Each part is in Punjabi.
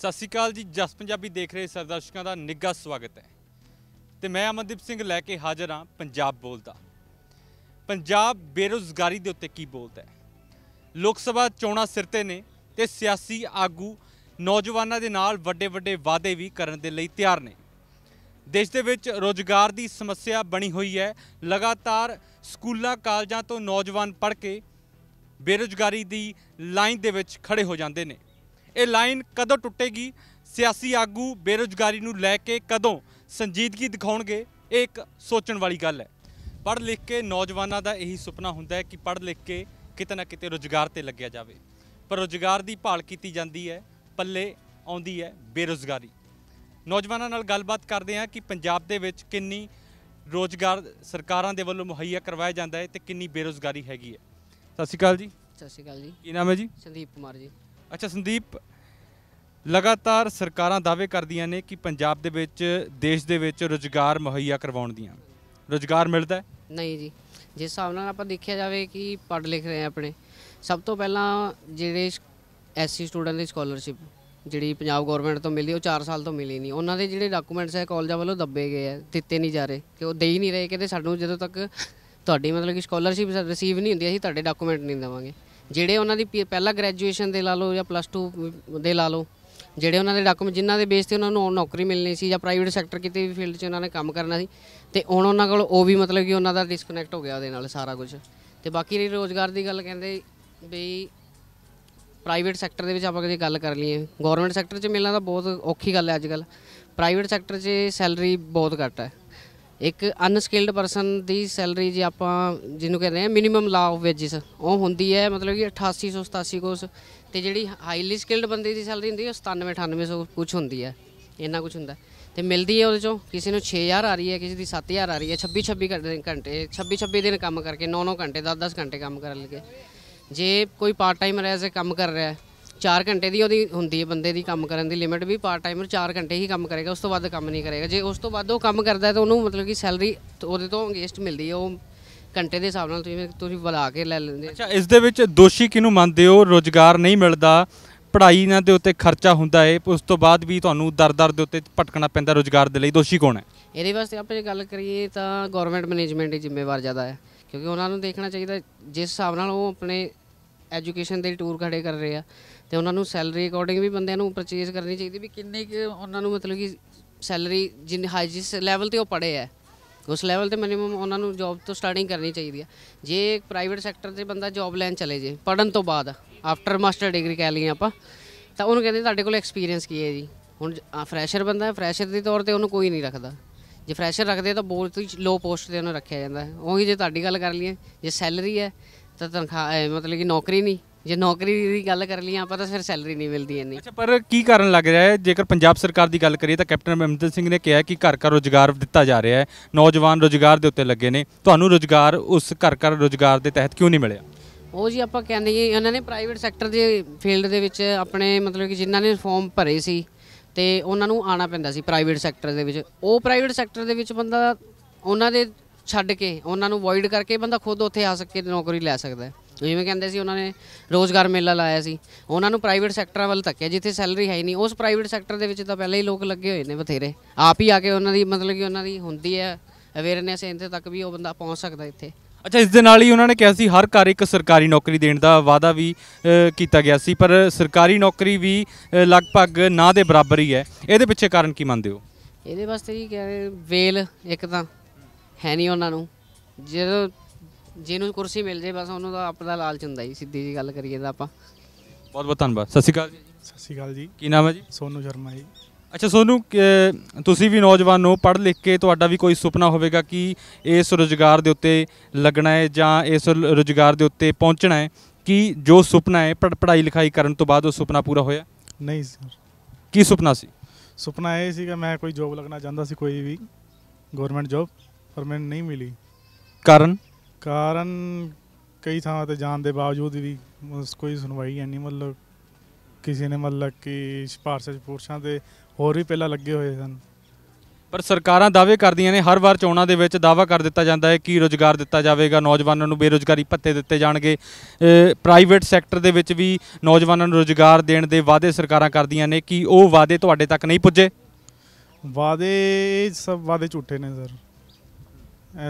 ਸਤਿ ਸ਼੍ਰੀ ਅਕਾਲ ਜੀ ਜਸ ਪੰਜਾਬੀ ਦੇਖ ਰਹੇ ਸਰਦਰਸ਼ਕਾਂ ਦਾ ਨਿੱਘਾ ਸਵਾਗਤ ਹੈ ਤੇ ਮੈਂ ਅਮਨਦੀਪ ਸਿੰਘ ਲੈ ਕੇ ਹਾਜ਼ਰ ਹਾਂ ਪੰਜਾਬ ਬੋਲਦਾ ਪੰਜਾਬ ਬੇਰੋਜ਼ਗਾਰੀ ਦੇ ਉੱਤੇ ਕੀ ਬੋਲਦਾ ਹੈ ਲੋਕ ਸਭਾ ਚੋਣਾਂ ਸਿਰ ਤੇ ਨੇ ਤੇ ਸਿਆਸੀ ਆਗੂ ਨੌਜਵਾਨਾਂ ਦੇ ਨਾਲ ਵੱਡੇ ਵੱਡੇ ਵਾਅਦੇ ਵੀ ਕਰਨ ਦੇ ਲਈ ਤਿਆਰ ਨੇ ਦੇਸ਼ ਦੇ ਵਿੱਚ ਰੋਜ਼ਗਾਰ ਦੀ ਸਮੱਸਿਆ ਬਣੀ ਹੋਈ ਹੈ ਲਗਾਤਾਰ ਸਕੂਲਾਂ ਕਾਲਜਾਂ ਤੋਂ ਨੌਜਵਾਨ ਪੜ੍ਹ ਕੇ ਬੇਰੋਜ਼ਗਾਰੀ ਦੀ ਲਾਈਨ ਦੇ ਵਿੱਚ ਖੜੇ ਹੋ ਜਾਂਦੇ ਨੇ ਇਹ ਲਾਈਨ ਕਦੋਂ ਟੁੱਟੇਗੀ ਸਿਆਸੀ ਆਗੂ ਬੇਰੋਜ਼ਗਾਰੀ ਨੂੰ ਲੈ ਕੇ ਕਦੋਂ ਸੰਜੀਦਗੀ ਦਿਖਾਉਣਗੇ ਇਹ ਇੱਕ ਸੋਚਣ ਵਾਲੀ ਗੱਲ ਹੈ ਪੜ੍ਹ ਲਿਖ ਕੇ ਨੌਜਵਾਨਾਂ ਦਾ ਇਹੀ ਸੁਪਨਾ ਹੁੰਦਾ ਹੈ ਕਿ ਪੜ੍ਹ ਲਿਖ ਕੇ ਕਿਤੇ ਨਾ ਕਿਤੇ ਰੋਜ਼ਗਾਰ ਤੇ ਲੱਗਿਆ ਜਾਵੇ ਪਰ ਰੋਜ਼ਗਾਰ ਦੀ ਭਾਲ ਕੀਤੀ ਜਾਂਦੀ ਹੈ ਪੱਲੇ ਆਉਂਦੀ ਹੈ ਬੇਰੋਜ਼ਗਾਰੀ ਨੌਜਵਾਨਾਂ ਨਾਲ ਗੱਲਬਾਤ ਕਰਦੇ ਹਾਂ ਕਿ ਪੰਜਾਬ ਦੇ ਵਿੱਚ ਕਿੰਨੀ ਰੋਜ਼ਗਾਰ ਸਰਕਾਰਾਂ ਦੇ ਵੱਲੋਂ ਮੁਹੱਈਆ ਕਰਵਾਇਆ ਜਾਂਦਾ ਹੈ ਤੇ ਕਿੰਨੀ ਬੇਰੋਜ਼ਗਾਰੀ ਹੈਗੀ ਹੈ ਸਤਿ ਸ਼੍ਰੀ ਅਕਾਲ ਜੀ ਸਤਿ ਸ਼੍ਰੀ ਅਕਾਲ ਜੀ ਕੀ ਨਾਮ ਹੈ ਜੀ ਸੰਦੀਪ ਕੁਮਾਰ ਜੀ ਅੱਛਾ ਸੰਦੀਪ ਲਗਾਤਾਰ ਸਰਕਾਰਾਂ ਦਾਅਵੇ ਕਰਦੀਆਂ ਨੇ ਕਿ ਪੰਜਾਬ ਦੇ ਵਿੱਚ ਦੇਸ਼ ਦੇ ਵਿੱਚ ਰੋਜ਼ਗਾਰ ਮੁਹੱਈਆ ਕਰਵਾਉਣ ਦੀਆਂ ਰੋਜ਼ਗਾਰ ਮਿਲਦਾ ਨਹੀਂ ਜੀ ਜਿਸ ਹਿਸਾਬ ਨਾਲ ਆਪਾਂ ਦੇਖਿਆ ਜਾਵੇ ਕਿ ਪੜ੍ਹ ਲਿਖ ਰਹੇ ਆ ਆਪਣੇ ਸਭ ਤੋਂ ਪਹਿਲਾਂ ਜਿਹੜੇ ਐਸਸੀ ਸਟੂਡੈਂਟ ਦੀ ਸਕਾਲਰਸ਼ਿਪ ਜਿਹੜੀ ਪੰਜਾਬ ਗਵਰਨਮੈਂਟ ਤੋਂ ਮਿਲੀ ਉਹ 4 ਸਾਲ ਤੋਂ ਮਿਲੀ ਨਹੀਂ ਉਹਨਾਂ ਦੇ ਜਿਹੜੇ ਡਾਕੂਮੈਂਟਸ ਹੈ ਕਾਲਜਾਂ ਵੱਲੋਂ ਦੱਬੇ ਗਏ ਆ ਦਿੱਤੇ ਨਹੀਂ ਜਾ ਰਹੇ ਕਿ ਉਹ ਦੇ ਹੀ ਨਹੀਂ ਰਹੇ ਕਹਿੰਦੇ ਸਾਨੂੰ ਜਦੋਂ ਤੱਕ ਤੁਹਾਡੀ ਮਤਲਬ ਕਿ ਸਕਾਲਰਸ਼ਿਪ ਰਿਸੀਵ ਨਹੀਂ ਹੁੰਦੀ ਅਸੀਂ ਤੁਹਾਡੇ ਡਾਕੂਮੈਂਟ ਨਹੀਂ ਦੇਵਾਂਗੇ ਜਿਹੜੇ ਉਹਨਾਂ ਦੀ ਪਹਿਲਾ ਗ੍ਰੈਜੂਏਸ਼ਨ ਦੇ ਲਾ ਲਓ ਜਾਂ ਪਲੱਸ 2 ਦੇ ਲਾ ਲਓ ਜਿਹੜੇ ਉਹਨਾਂ ਦੇ ਡਾਕੂਮੈਂਟ ਜਿਨ੍ਹਾਂ ਦੇ ਬੇਸ ਤੇ ਉਹਨਾਂ ਨੂੰ ਨੌਕਰੀ ਮਿਲਣੀ ਸੀ ਜਾਂ ਪ੍ਰਾਈਵੇਟ ਸੈਕਟਰ ਕਿਤੇ ਵੀ ਫੀਲਡ 'ਚ ਉਹਨਾਂ ਨੇ ਕੰਮ ਕਰਨਾ ਸੀ ਤੇ ਹੁਣ ਉਹਨਾਂ ਕੋਲ ਉਹ ਵੀ ਮਤਲਬ ਕਿ ਉਹਨਾਂ ਦਾ ਡਿਸਕਨੈਕਟ ਹੋ ਗਿਆ ਉਹਦੇ ਨਾਲ ਸਾਰਾ ਕੁਝ ਤੇ ਬਾਕੀ ਰਹੀ ਰੋਜ਼ਗਾਰ ਦੀ ਗੱਲ ਕਹਿੰਦੇ ਬਈ ਪ੍ਰਾਈਵੇਟ ਸੈਕਟਰ ਦੇ ਵਿੱਚ ਆਪਾਂ ਕਦੇ ਗੱਲ ਕਰ ਲਈਏ ਗਵਰਨਮੈਂਟ ਸੈਕਟਰ 'ਚ ਮਿਲਣਾ ਤਾਂ ਬਹੁਤ ਔਖੀ ਗੱਲ ਹੈ ਅੱਜ ਕੱਲ ਪ੍ਰਾਈਵੇਟ ਸੈਕਟਰ 'ਚ ਸੈਲਰੀ ਬਹੁਤ ਘੱਟ ਹੈ ਇੱਕ ਅਨਸਕਿਲਡ ਪਰਸਨ ਦੀ ਸੈਲਰੀ ਜੇ ਆਪਾਂ ਜਿਹਨੂੰ ਕਹਿੰਦੇ ਆ ਮਿਨੀਮਮ ਲਾ ਆਫ ਵੇਜਸ ਉਹ ਹੁੰਦੀ ਹੈ ਮਤਲਬ ਕਿ 8887 ਕੋਸ ਤੇ ਜਿਹੜੀ ਹਾਈਲੀ ਸਕਿਲਡ ਬੰਦੇ ਦੀ ਸੈਲਰੀ ਹੁੰਦੀ ਹੈ 97 9800 ਕੁਝ ਹੁੰਦੀ ਹੈ ਇੰਨਾ ਕੁਝ ਹੁੰਦਾ ਤੇ ਮਿਲਦੀ ਹੈ ਉਹਦੇ ਚੋਂ ਕਿਸੇ ਨੂੰ 6000 ਆ ਰਹੀ ਹੈ ਕਿਸੇ ਦੀ 7000 ਆ ਰਹੀ ਹੈ 26 26 ਘੰਟੇ 26 26 ਦਿਨ ਕੰਮ ਕਰਕੇ 9 9 ਘੰਟੇ 10 10 ਘੰਟੇ ਕੰਮ ਕਰ ਲੱਗੇ ਜੇ ਕੋਈ ਪਾਰਟ ਟਾਈਮ ਰਹਿ ਕੇ ਕੰਮ ਕਰ ਰਿਹਾ ਹੈ 4 ਘੰਟੇ ਦੀ ਉਹਦੀ ਹੁੰਦੀ ਹੈ ਬੰਦੇ ਦੀ ਕੰਮ ਕਰਨ ਦੀ ਲਿਮਿਟ ਵੀ ਪਾਰਟ ਟਾਈਮਰ 4 ਘੰਟੇ ਹੀ ਕੰਮ ਕਰੇਗਾ ਉਸ ਤੋਂ ਵੱਧ ਕੰਮ ਨਹੀਂ ਕਰੇਗਾ ਜੇ ਉਸ ਤੋਂ ਵੱਧ ਉਹ ਕੰਮ ਕਰਦਾ ਤਾਂ ਉਹਨੂੰ ਮਤਲਬ ਕਿ ਸੈਲਰੀ ਉਹਦੇ ਤੋਂ ਅਗੇਸਟ ਮਿਲਦੀ ਹੈ ਉਹ ਘੰਟੇ ਦੇ ਹਿਸਾਬ ਨਾਲ ਤੁਸੀਂ ਤੁਸੀਂ ਬੁਲਾ ਕੇ ਲੈ ਲੈਂਦੇ ਅੱਛਾ ਇਸ ਦੇ ਵਿੱਚ ਦੋਸ਼ੀ ਕਿਹਨੂੰ ਮੰਨਦੇ ਹੋ ਰੋਜ਼ਗਾਰ ਨਹੀਂ ਮਿਲਦਾ ਪੜ੍ਹਾਈ ਨਾਲ ਦੇ ਉੱਤੇ ਖਰਚਾ ਹੁੰਦਾ ਏ ਉਸ ਤੋਂ ਬਾਅਦ ਵੀ ਤੁਹਾਨੂੰ ਦਰ-ਦਰ ਦੇ ਉੱਤੇ ਭਟਕਣਾ ਪੈਂਦਾ ਰੋਜ਼ਗਾਰ ਦੇ ਲਈ ਦੋਸ਼ੀ ਕੌਣ ਹੈ ਇਹਦੇ ਵਾਸਤੇ ਆਪਾਂ ਜੇ ਗੱਲ ਕਰੀਏ ਤਾਂ ਗਵਰਨਮੈਂਟ ਮੈਨੇਜਮੈਂਟ ਹੀ ਜ਼ਿੰਮੇਵਾਰ ਜ਼ਿਆਦਾ ਹੈ ਕਿਉਂਕਿ ਉਹਨਾਂ ਨੂੰ ਦੇਖਣਾ ਚਾਹੀਦਾ ਜਿਸ ਹਿਸਾਬ ਨਾਲ ਉਹ ਆਪਣੇ ਐਜੂਕੇਸ਼ਨ ਦੇ ਟੂਰ ਖੜੇ ਕਰ ਰਹੇ ਆ ਤੇ ਉਹਨਾਂ ਨੂੰ ਸੈਲਰੀ ਅਕੋਰਡਿੰਗ ਵੀ ਬੰਦਿਆਂ ਨੂੰ ਪਰਚੇਸ ਕਰਨੀ ਚਾਹੀਦੀ ਵੀ ਕਿੰਨੇ ਕਿ ਉਹਨਾਂ ਨੂੰ ਮਤਲਬ ਕਿ ਸੈਲਰੀ ਜਿੰਨ ਹਾਈ ਜਿਸ ਲੈਵਲ ਤੇ ਉਹ ਪੜੇ ਆ ਉਸ ਲੈਵਲ ਤੇ ਮਿਨੀਮਮ ਉਹਨਾਂ ਨੂੰ ਜੌਬ ਤੋਂ ਸਟਾਰਟਿੰਗ ਕਰਨੀ ਚਾਹੀਦੀ ਆ ਜੇ ਪ੍ਰਾਈਵੇਟ ਸੈਕਟਰ ਦੇ ਬੰਦਾ ਜੌਬ ਲੈਣ ਚਲੇ ਜੇ ਪੜਨ ਤੋਂ ਬਾਅਦ ਆਫਟਰ ਮਾਸਟਰ ਡਿਗਰੀ ਕਹਿ ਲਈਏ ਆਪਾਂ ਤਾਂ ਉਹਨੂੰ ਕਹਿੰਦੇ ਤੁਹਾਡੇ ਕੋਲ ਐਕਸਪੀਰੀਅੰਸ ਕੀ ਹੈ ਜੀ ਹੁਣ ਫਰੈਸ਼ਰ ਬੰਦਾ ਹੈ ਫਰੈਸ਼ਰ ਦੇ ਤੌਰ ਤੇ ਉਹਨੂੰ ਕੋਈ ਨਹੀਂ ਰੱਖਦਾ ਜੇ ਫਰੈਸ਼ਰ ਰੱਖਦੇ ਤਾਂ ਬਹੁਤ ਹੀ ਲੋ ਪੋਸਟ ਤੇ ਉਹਨੂੰ ਰੱਖਿਆ ਜਾਂਦਾ ਉਹੀ ਜੇ ਤੁਹਾਡੀ ਗੱਲ ਕਰ ਲਈਏ ਜੇ ਸੈਲਰੀ ਹੈ ਤਾਂ ਤਨਖਾਹ ਮਤਲਬ ਕਿ ਨੌਕਰੀ ਨਹੀਂ ਜੇ ਨੌਕਰੀ ਦੀ ਗੱਲ ਕਰ ਲਈ ਆਪਾਂ ਤਾਂ ਫਿਰ ਸੈਲਰੀ ਨਹੀਂ ਮਿਲਦੀ ਇੰਨੀ ਅੱਛਾ ਪਰ ਕੀ ਕਾਰਨ ਲੱਗ ਰਿਹਾ ਹੈ ਜੇਕਰ ਪੰਜਾਬ ਸਰਕਾਰ ਦੀ ਗੱਲ ਕਰੀਏ ਤਾਂ ਕੈਪਟਨ ਅਮਰਿੰਦਰ ਸਿੰਘ ਨੇ ਕਿਹਾ ਕਿ ਘਰ ਘਰ ਰੋਜ਼ਗਾਰ ਦਿੱਤਾ ਜਾ ਰਿਹਾ ਹੈ ਨੌਜਵਾਨ ਰੋਜ਼ਗਾਰ ਦੇ ਉੱਤੇ ਲੱਗੇ ਨੇ ਤੁਹਾਨੂੰ ਰੋਜ਼ਗਾਰ ਉਸ ਘਰ ਘਰ ਰੋਜ਼ਗਾਰ ਦੇ ਤਹਿਤ ਕਿਉਂ ਨਹੀਂ ਮਿਲਿਆ ਉਹ ਜੀ ਆਪਾਂ ਕਹਿੰਦੇ ਜੀ ਉਹਨਾਂ ਨੇ ਪ੍ਰਾਈਵੇਟ ਸੈਕਟਰ ਦੇ ਫੀਲਡ ਦੇ ਵਿੱਚ ਆਪਣੇ ਮਤਲਬ ਕਿ ਜਿਨ੍ਹਾਂ ਨੇ ਫਾਰਮ ਭਰੇ ਸੀ ਤੇ ਉਹਨਾਂ ਨੂੰ ਆਣਾ ਪੈਂਦਾ ਸੀ ਪ੍ਰਾਈਵੇਟ ਸੈਕਟਰ ਦੇ ਵਿੱਚ ਉਹ ਪ੍ਰਾਈਵੇਟ ਸੈਕਟਰ ਦੇ ਵਿੱਚ ਬੰਦਾ ਉਹਨਾਂ ਦੇ ਛੱਡ ਕੇ ਉਹਨਾਂ ਨੂੰ ਵੋਇਡ ਕਰਕੇ ਬੰਦਾ ਖੁਦ ਉੱਥੇ ਆ ਸਕੇ ਨੌਕਰੀ ਲੈ ਸਕਦਾ ਹੈ ਜਿਵੇਂ ਕਹਿੰਦੇ ਸੀ ਉਹਨਾਂ ਨੇ ਰੋਜ਼ਗਾਰ ਮੇਲਾ ਲਾਇਆ ਸੀ ਉਹਨਾਂ ਨੂੰ ਪ੍ਰਾਈਵੇਟ ਸੈਕਟਰਾਂ ਵੱਲ ਧੱਕਿਆ ਜਿੱਥੇ ਸੈਲਰੀ ਹੈ ਨਹੀਂ ਉਸ ਪ੍ਰਾਈਵੇਟ ਸੈਕਟਰ ਦੇ ਵਿੱਚ ਤਾਂ ਪਹਿਲਾਂ ਹੀ ਲੋਕ ਲੱਗੇ ਹੋਏ ਨੇ ਬਥੇਰੇ ਆਪ ਹੀ ਆ ਕੇ ਉਹਨਾਂ ਦੀ ਮਤਲਬ ਕਿ ਉਹਨਾਂ ਦੀ ਹੁੰਦੀ ਹੈ ਅਵੇਅਰਨੈਸ ਇੰਦੇ ਤੱਕ ਵੀ ਉਹ ਬੰਦਾ ਪਹੁੰਚ ਸਕਦਾ ਇੱਥੇ ਅੱਛਾ ਇਸ ਦੇ ਨਾਲ ਹੀ ਉਹਨਾਂ ਨੇ ਕਿਹਾ ਸੀ ਹਰ ਘਰ ਇੱਕ ਸਰਕਾਰੀ ਨੌਕਰੀ ਦੇਣ ਦਾ ਵਾਅਦਾ ਵੀ ਕੀਤਾ ਗਿਆ ਸੀ ਪਰ ਸਰਕਾਰੀ ਨੌਕਰੀ ਵੀ ਲਗਭਗ ਨਾ ਦੇ ਬਰਾਬਰ ਹੀ ਹੈ ਇਹਦੇ ਪਿੱਛੇ ਕਾਰਨ ਕੀ ਮੰਨਦੇ ਹੋ ਇਹਦੇ ਵਾਸਤੇ ਜੀ ਕਹਿੰਦੇ ਵੇਲ ਇੱਕ ਤਾਂ ਹੈ ਨਹੀਂ ਉਹਨਾਂ ਨੂੰ ਜਦੋਂ ਜਿਹਨੂੰ ਕੁਰਸੀ ਮਿਲ ਜੇ ਬਸ ਉਹਨੂੰ ਤਾਂ ਆਪਣਾ ਲਾਲਚ ਹੁੰਦਾ ਜੀ ਸਿੱਧੀ ਜੀ ਗੱਲ ਕਰੀਏ ਤਾਂ ਆਪਾਂ ਬਹੁਤ ਬਹੁਤ ਧੰਨਵਾਦ ਸਤਿ ਸ਼੍ਰੀ ਅਕਾਲ ਜੀ ਸਤਿ ਸ਼੍ਰੀ ਅਕਾਲ ਜੀ ਕੀ ਨਾਮ ਹੈ ਜੀ ਸੋਨੂ ਸ਼ਰਮਾ ਜੀ ਅੱਛਾ ਸੋਨੂ ਤੁਸੀਂ ਵੀ ਨੌਜਵਾਨ ਹੋ ਪੜ੍ਹ ਲਿਖ ਕੇ ਤੁਹਾਡਾ ਵੀ ਕੋਈ ਸੁਪਨਾ ਹੋਵੇਗਾ ਕਿ ਇਸ ਰੋਜ਼ਗਾਰ ਦੇ ਉੱਤੇ ਲੱਗਣਾ ਹੈ ਜਾਂ ਇਸ ਰੋਜ਼ਗਾਰ ਦੇ ਉੱਤੇ ਪਹੁੰਚਣਾ ਹੈ ਕਿ ਜੋ ਸੁਪਨਾ ਹੈ ਪੜ੍ਹਾਈ ਲਿਖਾਈ ਕਰਨ ਤੋਂ ਬਾਅਦ ਉਹ ਸੁਪਨਾ ਪੂਰਾ ਹੋਇਆ ਨਹੀਂ ਸਰ ਕੀ ਸੁਪਨਾ ਸੀ ਸੁਪਨਾ ਇਹ ਸੀ ਕਿ ਮੈਂ ਕੋਈ ਜੋਬ ਲੱਗਣਾ ਚਾਹੁੰਦਾ ਸੀ ਕੋਈ ਵੀ ਗਵਰਨਮੈਂਟ ਜੋਬ ਪਰ ਮੈਨੂੰ ਨਹੀਂ ਮਿਲੀ ਕਾਰਨ ਕਾਰਨ ਕਈ ਥਾਵਾਂ ਤੇ ਜਾਣ ਦੇ ਬਾਵਜੂਦ ਵੀ ਕੋਈ ਸੁਣਵਾਈ ਨਹੀਂ ਮਤਲਬ ਕਿਸੇ ਨੇ ਮਤਲਬ ਕਿ ਸਪਾਰਸ਼ ਪੁਰਸ਼ਾਂ ਦੇ ਹੋਰ ਵੀ ਪਹਿਲਾਂ ਲੱਗੇ ਹੋਏ ਸਨ ਪਰ ਸਰਕਾਰਾਂ ਦਾਅਵੇ ਕਰਦੀਆਂ ਨੇ ਹਰ ਵਾਰ ਚੋਣਾਂ ਦੇ ਵਿੱਚ ਦਾਅਵਾ ਕਰ ਦਿੱਤਾ ਜਾਂਦਾ ਹੈ ਕਿ ਰੋਜ਼ਗਾਰ ਦਿੱਤਾ ਜਾਵੇਗਾ ਨੌਜਵਾਨਾਂ ਨੂੰ ਬੇਰੋਜ਼ਗਾਰੀ ਭੱਤੇ ਦਿੱਤੇ ਜਾਣਗੇ ਪ੍ਰਾਈਵੇਟ ਸੈਕਟਰ ਦੇ ਵਿੱਚ ਵੀ ਨੌਜਵਾਨਾਂ ਨੂੰ ਰੋਜ਼ਗਾਰ ਦੇਣ ਦੇ ਵਾਅਦੇ ਸਰਕਾਰਾਂ ਕਰਦੀਆਂ ਨੇ ਕਿ ਉਹ ਵਾਅਦੇ ਤੁਹਾਡੇ ਤੱਕ ਨਹੀਂ ਪੁੱਜੇ ਵਾਅਦੇ ਸਭ ਵਾਅਦੇ ਝੂਠੇ ਨੇ ਸਰ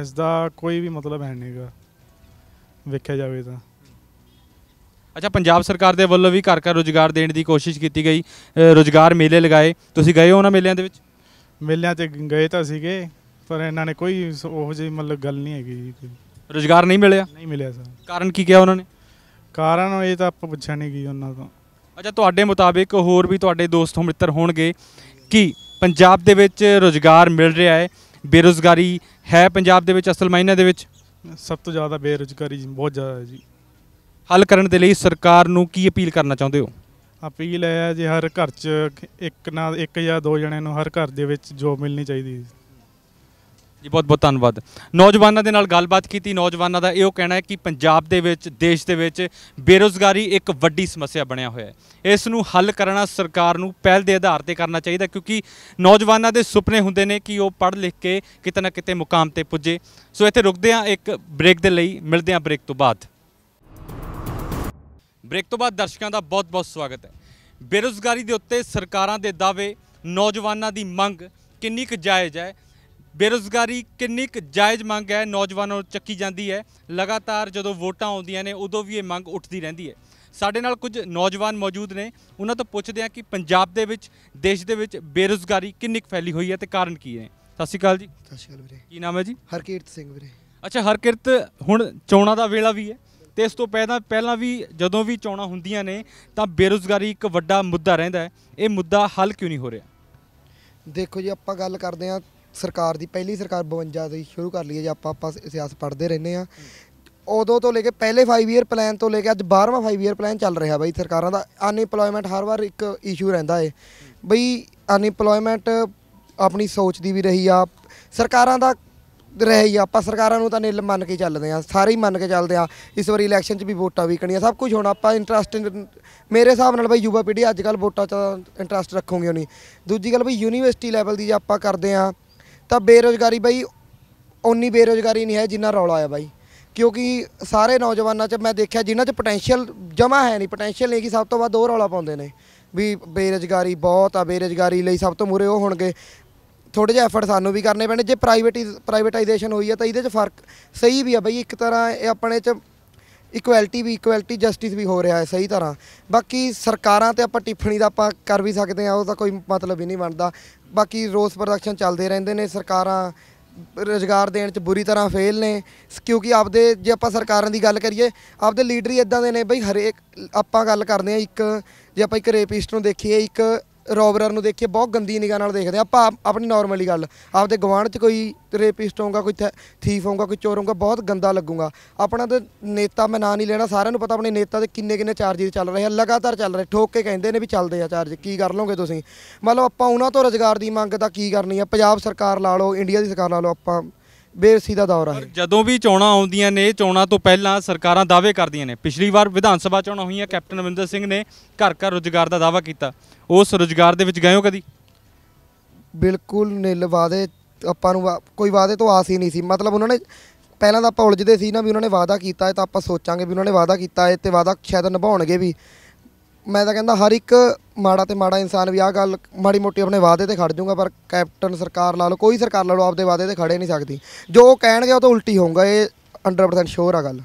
ਇਸ ਦਾ ਕੋਈ ਵੀ ਮਤਲਬ ਹੈ ਨਹੀਂਗਾ ਵੇਖਿਆ ਜਾਵੇ ਤਾਂ ਅੱਛਾ ਪੰਜਾਬ ਸਰਕਾਰ ਦੇ ਵੱਲੋਂ ਵੀ ਘਰ ਘਰ ਰੋਜ਼ਗਾਰ ਦੇਣ ਦੀ ਕੋਸ਼ਿਸ਼ ਕੀਤੀ ਗਈ ਰੋਜ਼ਗਾਰ ਮੇਲੇ ਲਗਾਏ ਤੁਸੀਂ ਗਏ ਹੋ ਉਹਨਾਂ ਮੇਲਿਆਂ ਦੇ ਵਿੱਚ ਮੇਲਿਆਂ ਤੇ ਗਏ ਤਾਂ ਸੀਗੇ ਪਰ ਇਹਨਾਂ ਨੇ ਕੋਈ ਉਹ ਜਿਹੀ ਮਤਲਬ ਗੱਲ ਨਹੀਂ ਹੈਗੀ ਰੋਜ਼ਗਾਰ ਨਹੀਂ ਮਿਲਿਆ ਨਹੀਂ ਮਿਲਿਆ ਸਰ ਕਾਰਨ ਕੀ ਕਿਹਾ ਉਹਨਾਂ ਨੇ ਕਾਰਨ ਇਹ ਤਾਂ ਆਪਾਂ ਪੁੱਛਿਆ ਨਹੀਂ ਗਈ ਉਹਨਾਂ ਤੋਂ ਅੱਛਾ ਤੁਹਾਡੇ ਮੁਤਾਬਿਕ ਹੋਰ ਵੀ ਤੁਹਾਡੇ ਦੋਸਤ ਮਿੱਤਰ ਹੋਣਗੇ ਕਿ ਪੰਜਾਬ ਦੇ ਵਿੱਚ ਰੋਜ਼ਗਾਰ ਮਿਲ ਰਿਹਾ ਹੈ ਬੇਰੋਜ਼ਗਾਰੀ ਹੈ ਪੰਜਾਬ ਦੇ ਵਿੱਚ ਅਸਲ ਮਾਇਨੇ ਦੇ ਵਿੱਚ ਸਭ ਤੋਂ ਜ਼ਿਆਦਾ ਬੇਰੋਜ਼ਗਾਰੀ ਬਹੁਤ ਜ਼ਿਆਦਾ ਹੈ ਜੀ ਹੱਲ ਕਰਨ ਦੇ ਲਈ ਸਰਕਾਰ ਨੂੰ ਕੀ ਅਪੀਲ ਕਰਨਾ ਚਾਹੁੰਦੇ ਹੋ ਅਪੀਲ ਹੈ ਜੇ ਹਰ ਘਰ 'ਚ ਇੱਕ ਨਾ ਇੱਕ ਜਾਂ ਦੋ ਜਣੇ ਨੂੰ ਹਰ ਘਰ ਦੇ ਵਿੱਚ ਜੋਬ ਮਿਲਣੀ ਚਾਹੀਦੀ ਹੈ ਜੀ ਬਹੁਤ ਬਹੁਤ ਧੰਨਵਾਦ ਨੌਜਵਾਨਾਂ ਦੇ ਨਾਲ ਗੱਲਬਾਤ ਕੀਤੀ ਨੌਜਵਾਨਾਂ ਦਾ ਇਹੋ ਕਹਿਣਾ ਹੈ ਕਿ ਪੰਜਾਬ ਦੇ ਵਿੱਚ ਦੇਸ਼ ਦੇ ਵਿੱਚ ਬੇਰੋਜ਼ਗਾਰੀ ਇੱਕ ਵੱਡੀ ਸਮੱਸਿਆ ਬਣਿਆ ਹੋਇਆ ਹੈ ਇਸ ਨੂੰ ਹੱਲ ਕਰਨਾ ਸਰਕਾਰ ਨੂੰ ਪਹਿਲ ਦੇ ਆਧਾਰ ਤੇ ਕਰਨਾ ਚਾਹੀਦਾ ਕਿਉਂਕਿ ਨੌਜਵਾਨਾਂ ਦੇ ਸੁਪਨੇ ਹੁੰਦੇ ਨੇ ਕਿ ਉਹ ਪੜ੍ਹ ਲਿਖ ਕੇ ਕਿਤੇ ਨਾ ਕਿਤੇ ਮੁਕਾਮ ਤੇ ਪੁੱਜੇ ਸੋ ਇੱਥੇ ਰੁਕਦੇ ਹਾਂ ਇੱਕ ਬ੍ਰੇਕ ਦੇ ਲਈ ਮਿਲਦੇ ਹਾਂ ਬ੍ਰੇਕ ਤੋਂ ਬਾਅਦ ਬ੍ਰੇਕ ਤੋਂ ਬਾਅਦ ਦਰਸ਼ਕਾਂ ਦਾ ਬਹੁਤ ਬਹੁਤ ਸਵਾਗਤ ਹੈ ਬੇਰੋਜ਼ਗਾਰੀ ਦੇ ਉੱਤੇ ਸਰਕਾਰਾਂ ਦੇ ਦਾਅਵੇ ਨੌਜਵਾਨਾਂ ਦੀ ਮੰਗ ਕਿੰਨੀ ਕੁ ਜਾਇਜ਼ ਹੈ ਬੇਰੋਜ਼ਗਾਰੀ ਕਿੰਨੀ ਕੁ ਜਾਇਜ਼ ਮੰਗ ਹੈ ਨੌਜਵਾਨਾਂ ਨੂੰ ਚੱਕੀ ਜਾਂਦੀ ਹੈ ਲਗਾਤਾਰ ਜਦੋਂ ਵੋਟਾਂ ਆਉਂਦੀਆਂ ਨੇ ਉਦੋਂ ਵੀ ਇਹ ਮੰਗ ਉੱਠਦੀ ਰਹਿੰਦੀ ਹੈ ਸਾਡੇ ਨਾਲ ਕੁਝ ਨੌਜਵਾਨ ਮੌਜੂਦ ਨੇ ਉਹਨਾਂ ਤੋਂ ਪੁੱਛਦੇ ਆ ਕਿ ਪੰਜਾਬ ਦੇ ਵਿੱਚ ਦੇਸ਼ ਦੇ ਵਿੱਚ ਬੇਰੋਜ਼ਗਾਰੀ ਕਿੰਨੀ ਕੁ ਫੈਲੀ ਹੋਈ ਹੈ ਤੇ ਕਾਰਨ ਕੀ ਹੈ ਸਤਿ ਸ਼੍ਰੀ ਅਕਾਲ ਜੀ ਸਤਿ ਸ਼੍ਰੀ ਅਕਾਲ ਵੀਰੇ ਕੀ ਨਾਮ ਹੈ ਜੀ ਹਰਕੀਰਤ ਸਿੰਘ ਵੀਰੇ ਅੱਛਾ ਹਰਕੀਰਤ ਹੁਣ ਚੋਣਾਂ ਦਾ ਵੇਲਾ ਵੀ ਹੈ ਤੇ ਇਸ ਤੋਂ ਪਹਿਲਾਂ ਪਹਿਲਾਂ ਵੀ ਜਦੋਂ ਵੀ ਚੋਣਾਂ ਹੁੰਦੀਆਂ ਨੇ ਤਾਂ ਬੇਰੋਜ਼ਗਾਰੀ ਇੱਕ ਵੱਡਾ ਮੁੱਦਾ ਰਹਿੰਦਾ ਹੈ ਇਹ ਮੁੱਦਾ ਹੱਲ ਕਿਉਂ ਨਹੀਂ ਹੋ ਰਿਹਾ ਦੇਖੋ ਜੀ ਆਪਾਂ ਗੱਲ ਕਰਦੇ ਹਾਂ ਸਰਕਾਰ ਦੀ ਪਹਿਲੀ ਸਰਕਾਰ 52 ਦੀ ਸ਼ੁਰੂ ਕਰ ਲਈ ਜੇ ਆਪਾਂ ਆਪਾਂ ਸਿਆਸਤ ਪੜਦੇ ਰਹਿੰਦੇ ਆ ਉਦੋਂ ਤੋਂ ਲੈ ਕੇ ਪਹਿਲੇ 5 ਇਅਰ ਪਲਾਨ ਤੋਂ ਲੈ ਕੇ ਅੱਜ 12ਵਾਂ 5 ਇਅਰ ਪਲਾਨ ਚੱਲ ਰਿਹਾ ਬਾਈ ਸਰਕਾਰਾਂ ਦਾ ਅਨਇੰਪਲੋਇਮੈਂਟ ਹਰ ਵਾਰ ਇੱਕ ਇਸ਼ੂ ਰਹਿੰਦਾ ਏ ਬਈ ਅਨਇੰਪਲੋਇਮੈਂਟ ਆਪਣੀ ਸੋਚ ਦੀ ਵੀ ਰਹੀ ਆ ਸਰਕਾਰਾਂ ਦਾ ਰਹੀ ਆ ਆਪਾਂ ਸਰਕਾਰਾਂ ਨੂੰ ਤਾਂ ਨਿਲ ਮੰਨ ਕੇ ਚੱਲਦੇ ਆ ਸਾਰੇ ਹੀ ਮੰਨ ਕੇ ਚੱਲਦੇ ਆ ਇਸ ਵਾਰੀ ਇਲੈਕਸ਼ਨ 'ਚ ਵੀ ਵੋਟਾਂ ਵਿਕਣੀਆਂ ਸਭ ਕੁਝ ਹੋਣਾ ਆਪਾਂ ਇੰਟਰਸਟ ਮੇਰੇ ਹਿਸਾਬ ਨਾਲ ਬਈ ਯੂਵਾ ਪੀੜ੍ਹੀ ਅੱਜ ਕੱਲ ਵੋਟਾਂ 'ਚ ਇੰਟਰਸਟ ਰੱਖੋਗੇ ਨਹੀਂ ਦੂਜੀ ਗੱਲ ਬਈ ਯੂਨੀਵਰਸਿਟੀ ਲੈਵਲ ਦੀ ਜੇ ਆਪਾਂ ਕਰਦੇ ਆ ਤਾਂ ਬੇਰੋਜ਼ਗਾਰੀ ਬਾਈ ਉਨੀ ਬੇਰੋਜ਼ਗਾਰੀ ਨਹੀਂ ਹੈ ਜਿੰਨਾ ਰੌਲਾ ਆਇਆ ਬਾਈ ਕਿਉਂਕਿ ਸਾਰੇ ਨੌਜਵਾਨਾਂ 'ਚ ਮੈਂ ਦੇਖਿਆ ਜਿਨ੍ਹਾਂ 'ਚ ਪੋਟੈਂਸ਼ੀਅਲ ਜਮਾ ਹੈ ਨਹੀਂ ਪੋਟੈਂਸ਼ੀਅਲ ਨਹੀਂ ਕਿ ਸਭ ਤੋਂ ਵੱਧ ਉਹ ਰੌਲਾ ਪਾਉਂਦੇ ਨੇ ਵੀ ਬੇਰੋਜ਼ਗਾਰੀ ਬਹੁਤ ਆ ਬੇਰੋਜ਼ਗਾਰੀ ਲਈ ਸਭ ਤੋਂ ਮੂਰੇ ਉਹ ਹੋਣਗੇ ਥੋੜੇ ਜਿਹਾ ਐਫਰਟ ਸਾਨੂੰ ਵੀ ਕਰਨੇ ਪੈਣੇ ਜੇ ਪ੍ਰਾਈਵੇਟ ਪ੍ਰਾਈਵੇਟਾਈਜੇਸ਼ਨ ਹੋਈ ਹੈ ਤਾਂ ਇਹਦੇ 'ਚ ਫਰਕ ਸਹੀ ਵੀ ਆ ਬਈ ਇੱਕ ਤਰ੍ਹਾਂ ਇਹ ਆਪਣੇ 'ਚ ਇਕੁਐਲਿਟੀ ਵੀ ਇਕੁਐਲਿਟੀ ਜਸਟਿਸ ਵੀ ਹੋ ਰਿਹਾ ਹੈ ਸਹੀ ਤਰ੍ਹਾਂ ਬਾਕੀ ਸਰਕਾਰਾਂ ਤੇ ਆਪਾਂ ਟਿੱਪਣੀ ਦਾ ਆਪਾਂ ਕਰ ਵੀ ਸਕਦੇ ਆ ਉਹਦਾ ਕੋਈ ਮਤਲਬ ਹੀ ਨਹੀਂ ਬਣਦਾ ਬਾਕੀ ਰੋਸ ਪ੍ਰੋਡਕਸ਼ਨ ਚੱਲਦੇ ਰਹਿੰਦੇ ਨੇ ਸਰਕਾਰਾਂ ਰੋਜ਼ਗਾਰ ਦੇਣ 'ਚ ਬੁਰੀ ਤਰ੍ਹਾਂ ਫੇਲ ਨੇ ਕਿਉਂਕਿ ਆਪਦੇ ਜੇ ਆਪਾਂ ਸਰਕਾਰਾਂ ਦੀ ਗੱਲ ਕਰੀਏ ਆਪਦੇ ਲੀਡਰ ਹੀ ਇਦਾਂ ਦੇ ਨੇ ਬਈ ਹਰੇਕ ਆਪਾਂ ਗੱਲ ਕਰਦੇ ਆ ਇੱਕ ਜੇ ਆਪਾਂ ਇੱਕ ਰੇਪਿਸਟ ਨੂੰ ਦੇਖੀਏ ਇੱਕ ਰੋਬਰਰ ਨੂੰ ਦੇਖੀਏ ਬਹੁਤ ਗੰਦੀ ਨਿਗਾਹ ਨਾਲ ਦੇਖਦੇ ਆ ਆਪਾਂ ਆਪਣੀ ਨਾਰਮਲੀ ਗੱਲ ਆਪਦੇ ਗਵਾਂਢ 'ਚ ਕੋਈ ਰੇਪਿਸਟ ਹੋਊਗਾ ਕੋਈ ਥੀਫ ਹੋਊਗਾ ਕੋਈ ਚੋਰ ਹੋਊਗਾ ਬਹੁਤ ਗੰਦਾ ਲੱਗੂਗਾ ਆਪਣਾ ਤੇ ਨੇਤਾ ਮੈਂ ਨਾਂ ਨਹੀਂ ਲੈਣਾ ਸਾਰਿਆਂ ਨੂੰ ਪਤਾ ਆਪਣੇ ਨੇਤਾ ਦੇ ਕਿੰਨੇ ਕਿੰਨੇ ਚਾਰਜਿਸ ਚੱਲ ਰਹੇ ਆ ਲਗਾਤਾਰ ਚੱਲ ਰਹੇ ਠੋਕ ਕੇ ਕਹਿੰਦੇ ਨੇ ਵੀ ਚੱਲਦੇ ਆ ਚਾਰਜ ਕੀ ਕਰ ਲਓਗੇ ਤੁਸੀਂ ਮਤਲਬ ਆਪਾਂ ਉਹਨਾਂ ਤੋਂ ਰੋਜ਼ਗਾਰ ਦੀ ਮੰਗ ਤਾਂ ਕੀ ਕਰਨੀ ਆ ਪੰਜਾਬ ਸਰਕਾਰ ਲਾ ਲਓ ਇੰਡੀਆ ਦੀ ਸਰਕਾਰ ਲਾ ਲਓ ਆਪਾਂ ਬੇਰਸੀ ਦਾ ਦੌਰ ਹੈ ਜਦੋਂ ਵੀ ਚੋਣਾਂ ਆਉਂਦੀਆਂ ਨੇ ਚੋਣਾਂ ਤੋਂ ਪਹਿਲਾਂ ਸਰਕਾਰਾਂ ਦਾਅਵੇ ਕਰਦੀਆਂ ਨੇ ਪਿਛਲੀ ਵਾਰ ਵਿਧਾਨ ਸਭਾ ਚੋਣਾਂ ਹੋਈਆਂ ਕੈਪਟਨ ਅਮਰਿੰਦਰ ਸਿੰਘ ਨੇ ਘਰ ਘਰ ਰੋਜ਼ਗਾਰ ਦਾ ਦਾਅਵਾ ਕੀਤਾ ਉਸ ਰੋਜ਼ਗਾਰ ਦੇ ਵਿੱਚ ਗਏ ਹੋ ਕਦੀ ਬਿਲਕੁਲ ਨਿਲ ਵਾਦੇ ਆਪਾਂ ਨੂੰ ਕੋਈ ਵਾਦੇ ਤੋਂ ਆਸ ਹੀ ਨਹੀਂ ਸੀ ਮਤਲਬ ਉਹਨਾਂ ਨੇ ਪਹਿਲਾਂ ਤਾਂ ਆਪਾਂ ਉਲਝਦੇ ਸੀ ਨਾ ਵੀ ਉਹਨਾਂ ਨੇ ਵਾਅਦਾ ਕੀਤਾ ਹੈ ਤਾਂ ਆਪਾਂ ਸੋਚਾਂਗੇ ਵੀ ਉਹਨਾਂ ਨੇ ਵਾਅਦਾ ਕੀਤਾ ਹੈ ਤੇ ਵਾਅਦਾ ਸ਼ਾਇਦ ਨਿਭਾਉਣਗੇ ਵੀ ਮੈਂ ਤਾਂ ਕਹਿੰਦਾ ਹਰ ਇੱਕ ਮਾੜਾ ਤੇ ਮਾੜਾ ਇਨਸਾਨ ਵੀ ਆਹ ਗੱਲ ਮਾੜੀ ਮੋਟੀ ਆਪਣੇ ਵਾਅਦੇ ਤੇ ਖੜ ਜਾਊਗਾ ਪਰ ਕੈਪਟਨ ਸਰਕਾਰ ਲਾ ਲਓ ਕੋਈ ਸਰਕਾਰ ਲਾ ਲਓ ਆਪਦੇ ਵਾਅਦੇ ਤੇ ਖੜੇ ਨਹੀਂ ਸਕਦੀ ਜੋ ਕਹਿਣਗੇ ਉਹ ਤਾਂ ਉਲਟੀ ਹੋਊਗਾ ਇਹ 100% ਸ਼ੋਰ ਆ ਗੱਲ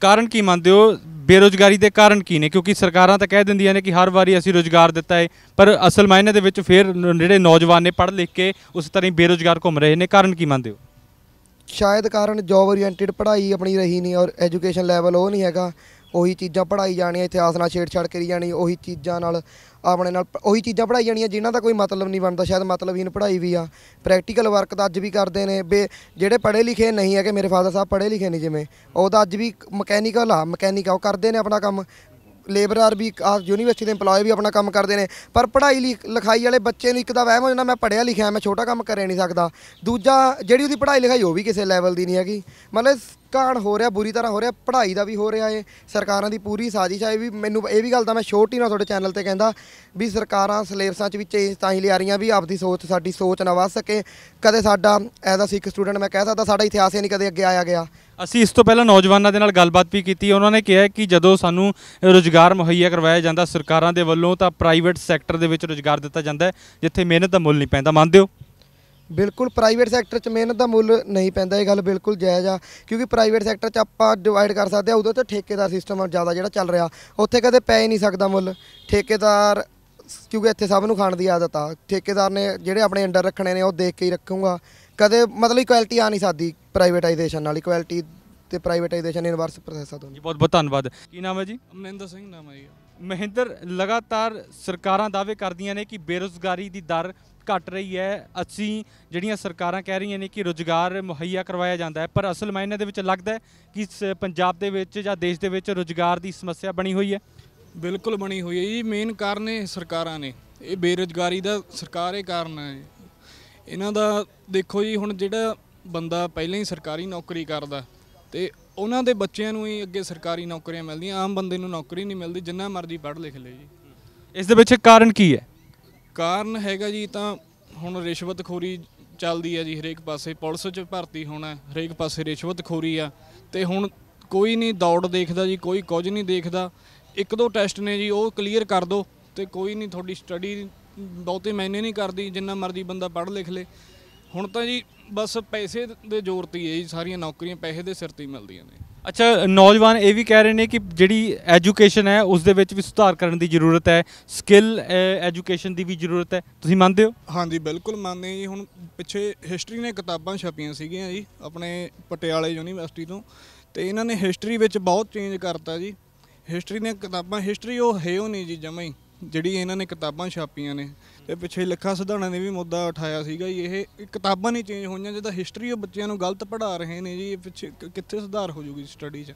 ਕਾਰਨ ਕੀ ਮੰਨਦੇ ਹੋ ਬੇਰੋਜ਼ਗਾਰੀ ਦੇ ਕਾਰਨ ਕੀ ਨੇ ਕਿਉਂਕਿ ਸਰਕਾਰਾਂ ਤਾਂ ਕਹਿ ਦਿੰਦੀਆਂ ਨੇ ਕਿ ਹਰ ਵਾਰੀ ਅਸੀਂ ਰੋਜ਼ਗਾਰ ਦਿੱਤਾ ਹੈ ਪਰ ਅਸਲ ਮਾਇਨੇ ਦੇ ਵਿੱਚ ਫਿਰ ਜਿਹੜੇ ਨੌਜਵਾਨ ਨੇ ਪੜ੍ਹ ਲਿਖ ਕੇ ਉਸ ਤਰ੍ਹਾਂ ਹੀ ਬੇਰੋਜ਼ਗਾਰ ਘੁੰਮ ਰਹੇ ਨੇ ਕਾਰਨ ਕੀ ਮੰਨਦੇ ਹੋ ਸ਼ਾਇਦ ਕਾਰਨ ਜੌਬ ਓਰੀਐਂਟਿਡ ਪੜ੍ਹਾਈ ਆਪਣੀ ਰਹੀ ਨਹੀਂ ਔਰ ਐਜੂਕੇਸ਼ਨ ਲੈਵਲ ਉਹ ਨਹੀਂ ਹੈਗਾ ਉਹੀ ਚੀਜ਼ਾਂ ਪੜਾਈ ਜਾਣੀਆਂ ਇਤਿਹਾਸ ਨਾਲ ਛੇੜਛਾੜ ਕਰੀ ਜਾਣੀ ਉਹੀ ਚੀਜ਼ਾਂ ਨਾਲ ਆਪਣੇ ਨਾਲ ਉਹੀ ਚੀਜ਼ਾਂ ਪੜਾਈ ਜਾਣੀਆਂ ਜਿਨ੍ਹਾਂ ਦਾ ਕੋਈ ਮਤਲਬ ਨਹੀਂ ਬਣਦਾ ਸ਼ਾਇਦ ਮਤਲਬਹੀਨ ਪੜਾਈ ਵੀ ਆ ਪ੍ਰੈਕਟੀਕਲ ਵਰਕ ਤਾਂ ਅੱਜ ਵੀ ਕਰਦੇ ਨੇ ਬੇ ਜਿਹੜੇ ਪੜ੍ਹੇ ਲਿਖੇ ਨਹੀਂ ਹੈਗੇ ਮੇਰੇ ਫਾਦਰ ਸਾਹਿਬ ਪੜ੍ਹੇ ਲਿਖੇ ਨਹੀਂ ਜਿਵੇਂ ਉਹ ਤਾਂ ਅੱਜ ਵੀ ਮਕੈਨੀਕਲ ਆ ਮਕੈਨਿਕ ਉਹ ਕਰਦੇ ਨੇ ਆਪਣਾ ਕੰਮ ਲੇਬਰਰ ਵੀ ਆ ਯੂਨੀਵਰਸਿਟੀ ਦੇ EMPLOYE ਵੀ ਆਪਣਾ ਕੰਮ ਕਰਦੇ ਨੇ ਪਰ ਪੜ੍ਹਾਈ ਲਿਖਾਈ ਵਾਲੇ ਬੱਚੇ ਨੂੰ ਇੱਕ ਦਾ ਵਹਿਮ ਹੋ ਜਾਂਦਾ ਮੈਂ ਪੜ੍ਹਿਆ ਲਿਖਿਆ ਮੈਂ ਛੋਟਾ ਕੰਮ ਕਰੇ ਨਹੀਂ ਸਕਦਾ ਦੂਜਾ ਜਿਹੜੀ ਉਹਦੀ ਪੜ੍ਹਾਈ ਲਿਖਾਈ ਉਹ ਵੀ ਕਿਸੇ ਲੈਵਲ ਦੀ ਨਹੀਂ ਹੈਗੀ ਮਤਲਬ ਘਾਣ ਹੋ ਰਿਹਾ ਬੁਰੀ ਤਰ੍ਹਾਂ ਹੋ ਰਿਹਾ ਪੜ੍ਹਾਈ ਦਾ ਵੀ ਹੋ ਰਿਹਾ ਏ ਸਰਕਾਰਾਂ ਦੀ ਪੂਰੀ ਸਾਜ਼ਿਸ਼ ਹੈ ਵੀ ਮੈਨੂੰ ਇਹ ਵੀ ਗੱਲ ਤਾਂ ਮੈਂ ਛੋਟੀ ਨਾਲ ਤੁਹਾਡੇ ਚੈਨਲ ਤੇ ਕਹਿੰਦਾ ਵੀ ਸਰਕਾਰਾਂ ਸਿਲੇਬਸਾਂ 'ਚ ਵੀ ਚੇਂਜ ਤਾਂ ਹੀ ਲਿਆ ਰਹੀਆਂ ਵੀ ਆਪਦੀ ਸੋਚ ਸਾਡੀ ਸੋਚ ਨਾ ਵਧ ਸਕੇ ਕਦੇ ਸਾਡਾ ਐਜ਼ ਅ ਸਿੱਖ ਸਟੂਡੈਂਟ ਮੈਂ ਕਹਿ ਸਕਦਾ ਸਾਡਾ ਇਤਿਹਾਸ ਹੀ ਨਹੀਂ ਕਦੇ ਅੱਗੇ ਆਇਆ ਗਿਆ ਅਸੀਂ ਇਸ ਤੋਂ ਪਹਿਲਾਂ ਨੌਜਵਾਨਾਂ ਦੇ ਨਾਲ ਗੱਲਬਾਤ ਵੀ ਕੀਤੀ ਉਹਨਾਂ ਨੇ ਕਿਹਾ ਕਿ ਜਦੋਂ ਸਾਨੂੰ ਰੋਜ਼ਗਾਰ ਮੁਹੱਈਆ ਕਰਵਾਇਆ ਜਾਂਦਾ ਸਰਕਾਰਾਂ ਦੇ ਵੱਲੋਂ ਤਾਂ ਪ੍ਰਾਈਵੇਟ ਸੈਕਟਰ ਦੇ ਵਿੱਚ ਰੋਜ਼ਗਾਰ ਦਿੱਤਾ ਜਾਂਦਾ ਜਿੱਥੇ ਮਿਹਨਤ ਦਾ ਮੁੱਲ ਨਹੀਂ ਪੈਂਦਾ ਮੰਨਦੇ ਹੋ ਬਿਲਕੁਲ ਪ੍ਰਾਈਵੇਟ ਸੈਕਟਰ 'ਚ ਮਿਹਨਤ ਦਾ ਮੁੱਲ ਨਹੀਂ ਪੈਂਦਾ ਇਹ ਗੱਲ ਬਿਲਕੁਲ ਜਾਇਜ਼ ਆ ਕਿਉਂਕਿ ਪ੍ਰਾਈਵੇਟ ਸੈਕਟਰ 'ਚ ਆਪਾਂ ਡਿਵਾਈਡ ਕਰ ਸਕਦੇ ਆ ਉਦੋਂ ਤੇ ਠੇਕੇਦਾਰ ਸਿਸਟਮ ਜ਼ਿਆਦਾ ਜਿਹੜਾ ਚੱਲ ਰਿਹਾ ਉੱਥੇ ਕਦੇ ਪੈ ਨਹੀਂ ਸਕਦਾ ਮੁੱਲ ਠੇਕੇਦਾਰ ਕਿਉਂਕਿ ਇੱਥੇ ਸਭ ਨੂੰ ਖਾਣ ਦੀ ਆਦਤ ਆ ਠੇਕੇਦਾਰ ਨੇ ਜਿਹੜੇ ਆਪਣੇ ਅੰਡਰ ਰੱਖਣੇ ਨੇ ਉਹ ਦੇਖ ਕੇ ਹੀ ਰੱਖੂਗਾ ਕਦੇ ਮਤਲਬ ਕੁਆਲਿਟੀ ਆ ਨਹੀਂ ਸਕਦੀ ਪ੍ਰਾਈਵੇਟਾਈਜੇਸ਼ਨ ਨਾਲ ਕੁਆਲਿਟੀ ਤੇ ਪ੍ਰਾਈਵੇਟਾਈਜੇਸ਼ਨ ਇਨਵਰਸ ਪ੍ਰੋਸੈਸ ਆ ਦੋਨੋਂ ਜੀ ਬਹੁਤ ਬਹੁਤ ਧੰਨਵਾਦ ਕੀ ਨਾਮ ਹੈ ਜੀ ਅਮਨਿੰਦਰ ਸਿੰਘ ਨਾਮ ਹੈ ਜੀ ਮਹਿੰਦਰ ਲਗਾਤਾਰ ਸਰਕਾਰਾਂ ਦਾਅਵੇ ਕਰਦੀਆਂ ਨੇ ਕਿ ਬੇਰੋਜ਼ਗਾਰੀ ਦੀ ਦਰ ਘਟ ਰਹੀ ਹੈ ਅਸੀਂ ਜਿਹੜੀਆਂ ਸਰਕਾਰਾਂ ਕਹਿ ਰਹੀਆਂ ਨੇ ਕਿ ਰੋਜ਼ਗਾਰ ਮੁਹੱਈਆ ਕਰਵਾਇਆ ਜਾਂਦਾ ਹੈ ਪਰ ਅਸਲ ਮਾਇਨੇ ਦੇ ਵਿੱਚ ਲੱਗਦਾ ਹੈ ਕਿ ਪੰਜਾਬ ਦੇ ਵਿੱਚ ਜਾਂ ਦੇਸ਼ ਦੇ ਵਿੱਚ ਰੋਜ਼ਗਾਰ ਦੀ ਸਮੱਸਿਆ ਬਣੀ ਹੋਈ ਹੈ ਬਿਲਕੁਲ ਬਣੀ ਹੋਈ ਹੈ ਜੀ ਮੇਨ ਕਾਰਨ ਇਹ ਸਰਕਾਰਾਂ ਨੇ ਇਹ ਬੇਰੋਜ਼ਗਾਰੀ ਦਾ ਸਰਕਾਰ ਇਹ ਕਾਰਨ ਹੈ ਇਹਨਾਂ ਦਾ ਦੇਖੋ ਜੀ ਹੁਣ ਜਿਹੜਾ ਬੰਦਾ ਪਹਿਲਾਂ ਹੀ ਸਰਕਾਰੀ ਨੌਕਰੀ ਕਰਦਾ ਤੇ ਉਹਨਾਂ ਦੇ ਬੱਚਿਆਂ ਨੂੰ ਹੀ ਅੱਗੇ ਸਰਕਾਰੀ ਨੌਕਰੀਆਂ ਮਿਲਦੀਆਂ ਆਮ ਬੰਦੇ ਨੂੰ ਨੌਕਰੀ ਨਹੀਂ ਮਿਲਦੀ ਜਿੰਨਾ ਮਰਜ਼ੀ ਪੜ੍ਹ ਲਿਖ ਲੈ ਜੀ ਇਸ ਦੇ ਪਿੱਛੇ ਕਾਰਨ ਕੀ ਹੈ ਕਾਰਨ ਹੈਗਾ ਜੀ ਤਾਂ ਹੁਣ ਰਿਸ਼ਵਤਖੋਰੀ ਚੱਲਦੀ ਹੈ ਜੀ ਹਰੇਕ ਪਾਸੇ ਪੁਲਿਸ 'ਚ ਭਰਤੀ ਹੋਣਾ ਹਰੇਕ ਪਾਸੇ ਰਿਸ਼ਵਤਖੋਰੀ ਆ ਤੇ ਹੁਣ ਕੋਈ ਨਹੀਂ ਦੌੜ ਦੇਖਦਾ ਜੀ ਕੋਈ ਕੁਝ ਨਹੀਂ ਦੇਖਦਾ ਇੱਕ ਦੋ ਟੈਸਟ ਨੇ ਜੀ ਉਹ ਕਲੀਅਰ ਕਰ ਦੋ ਤੇ ਕੋਈ ਨਹੀਂ ਤੁਹਾਡੀ ਸਟੱਡੀ ਬਹੁਤੇ ਮੈਨੇ ਨਹੀਂ ਕਰਦੀ ਜਿੰਨਾ ਮਰਜ਼ੀ ਬੰਦਾ ਪੜ੍ਹ ਲਿਖ ਲੇ ਹੁਣ ਤਾਂ ਜੀ ਬਸ ਪੈਸੇ ਦੇ ਜ਼ੋਰ ਤੇ ਹੀ ਸਾਰੀਆਂ ਨੌਕਰੀਆਂ ਪੈਸੇ ਦੇ ਸਿਰ ਤੇ ਹੀ ਮਿਲਦੀਆਂ ਨੇ ਅੱਛਾ ਨੌਜਵਾਨ ਇਹ ਵੀ ਕਹਿ ਰਹੇ ਨੇ ਕਿ ਜਿਹੜੀ ਐਜੂਕੇਸ਼ਨ ਹੈ ਉਸ ਦੇ ਵਿੱਚ ਵੀ ਸੁਧਾਰ ਕਰਨ ਦੀ ਜ਼ਰੂਰਤ ਹੈ ਸਕਿੱਲ ਐਜੂਕੇਸ਼ਨ ਦੀ ਵੀ ਜ਼ਰੂਰਤ ਹੈ ਤੁਸੀਂ ਮੰਨਦੇ ਹੋ ਹਾਂਜੀ ਬਿਲਕੁਲ ਮੰਨਦੇ ਜੀ ਹੁਣ ਪਿੱਛੇ ਹਿਸਟਰੀ ਨੇ ਕਿਤਾਬਾਂ ਛਾਪੀਆਂ ਸੀਗੀਆਂ ਜੀ ਆਪਣੇ ਪਟਿਆਲੇ ਯੂਨੀਵਰਸਿਟੀ ਤੋਂ ਤੇ ਇਹਨਾਂ ਨੇ ਹਿਸਟਰੀ ਵਿੱਚ ਬਹੁਤ ਚੇਂਜ ਕਰਤਾ ਜੀ ਹਿਸਟਰੀ ਨੇ ਕਿਤਾਬਾਂ ਹਿਸਟਰੀ ਉਹ ਹੈ ਉਹ ਨਹੀਂ ਜੀ ਜਮਾਈ ਜਿਹੜੀ ਇਹਨਾਂ ਨੇ ਕਿਤਾਬਾਂ ਛਾਪੀਆਂ ਨੇ ਤੇ ਪਿੱਛੇ ਲੱਖਾ ਸਿਧਾਣਾ ਨੇ ਵੀ ਮੁੱਦਾ ਉਠਾਇਆ ਸੀਗਾ ਜੀ ਇਹ ਇਹ ਕਿਤਾਬਾਂ ਨਹੀਂ ਚੇਂਜ ਹੋਈਆਂ ਜਿਹਦਾ ਹਿਸਟਰੀ ਉਹ ਬੱਚਿਆਂ ਨੂੰ ਗਲਤ ਪੜ੍ਹਾ ਰਹੇ ਨੇ ਜੀ ਇਹ ਪਿੱਛੇ ਕਿੱਥੇ ਸੁਧਾਰ ਹੋ ਜੂਗੀ ਸਟੱਡੀ 'ਚ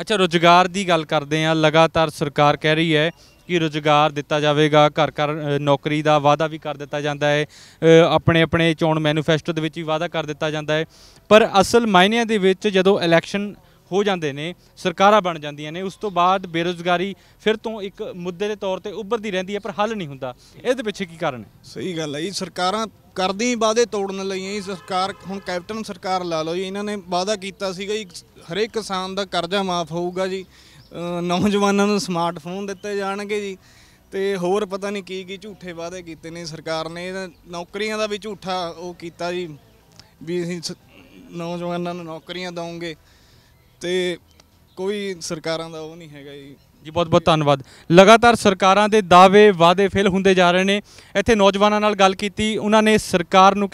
ਅੱਛਾ ਰੁਜ਼ਗਾਰ ਦੀ ਗੱਲ ਕਰਦੇ ਆ ਲਗਾਤਾਰ ਸਰਕਾਰ ਕਹਿ ਰਹੀ ਹੈ ਕਿ ਰੁਜ਼ਗਾਰ ਦਿੱਤਾ ਜਾਵੇਗਾ ਘਰ ਘਰ ਨੌਕਰੀ ਦਾ ਵਾਅਦਾ ਵੀ ਕਰ ਦਿੱਤਾ ਜਾਂਦਾ ਹੈ ਆਪਣੇ ਆਪਣੇ ਚੋਣ ਮੈਨੀਫੈਸਟੋ ਦੇ ਵਿੱਚ ਵੀ ਵਾਅਦਾ ਕਰ ਦਿੱਤਾ ਜਾਂਦਾ ਹੈ ਪਰ ਅਸਲ ਮਾਇਨਿਆਂ ਦੇ ਵਿੱਚ ਜਦੋਂ ਇਲੈਕਸ਼ਨ ਹੋ ਜਾਂਦੇ ਨੇ ਸਰਕਾਰਾਂ ਬਣ ਜਾਂਦੀਆਂ ਨੇ ਉਸ ਤੋਂ ਬਾਅਦ ਬੇਰੋਜ਼ਗਾਰੀ ਫਿਰ ਤੋਂ ਇੱਕ ਮੁੱਦੇ ਦੇ ਤੌਰ ਤੇ ਉੱਭਰਦੀ ਰਹਿੰਦੀ ਹੈ ਪਰ ਹੱਲ ਨਹੀਂ ਹੁੰਦਾ ਇਹਦੇ ਪਿੱਛੇ ਕੀ ਕਾਰਨ ਹੈ ਸਹੀ ਗੱਲ ਹੈ ਜੀ ਸਰਕਾਰਾਂ ਕਰਦੀ ਵਾਅਦੇ ਤੋੜਨ ਲਈ ਹੈ ਸਰਕਾਰ ਹੁਣ ਕੈਪਟਨ ਸਰਕਾਰ ਲਾ ਲਓ ਜੀ ਇਹਨਾਂ ਨੇ ਵਾਅਦਾ ਕੀਤਾ ਸੀਗਾ ਜੀ ਹਰੇਕ ਕਿਸਾਨ ਦਾ ਕਰਜ਼ਾ ਮਾਫ ਹੋਊਗਾ ਜੀ ਨੌਜਵਾਨਾਂ ਨੂੰ ਸਮਾਰਟਫੋਨ ਦਿੱਤੇ ਜਾਣਗੇ ਜੀ ਤੇ ਹੋਰ ਪਤਾ ਨਹੀਂ ਕੀ ਕੀ ਝੂਠੇ ਵਾਅਦੇ ਕੀਤੇ ਨੇ ਸਰਕਾਰ ਨੇ ਨੌਕਰੀਆਂ ਦਾ ਵੀ ਝੂਠਾ ਉਹ ਕੀਤਾ ਜੀ ਵੀ ਅਸੀਂ ਨੌਜਵਾਨਾਂ ਨੂੰ ਨੌਕਰੀਆਂ ਦਵਾਂਗੇ ਤੇ ਕੋਈ ਸਰਕਾਰਾਂ ਦਾ ਉਹ ਨਹੀਂ ਹੈਗਾ ਜੀ ਜੀ ਬਹੁਤ ਬਹੁਤ ਧੰਨਵਾਦ ਲਗਾਤਾਰ ਸਰਕਾਰਾਂ ਦੇ ਦਾਅਵੇ ਵਾਅਦੇ ਫੇਲ ਹੁੰਦੇ ਜਾ ਰਹੇ ਨੇ ਇੱਥੇ ਨੌਜਵਾਨਾਂ ਨਾਲ ਗੱਲ ਕੀਤੀ ਉਹਨਾਂ ਨੇ ਸਰਕਾਰ ਨੂੰ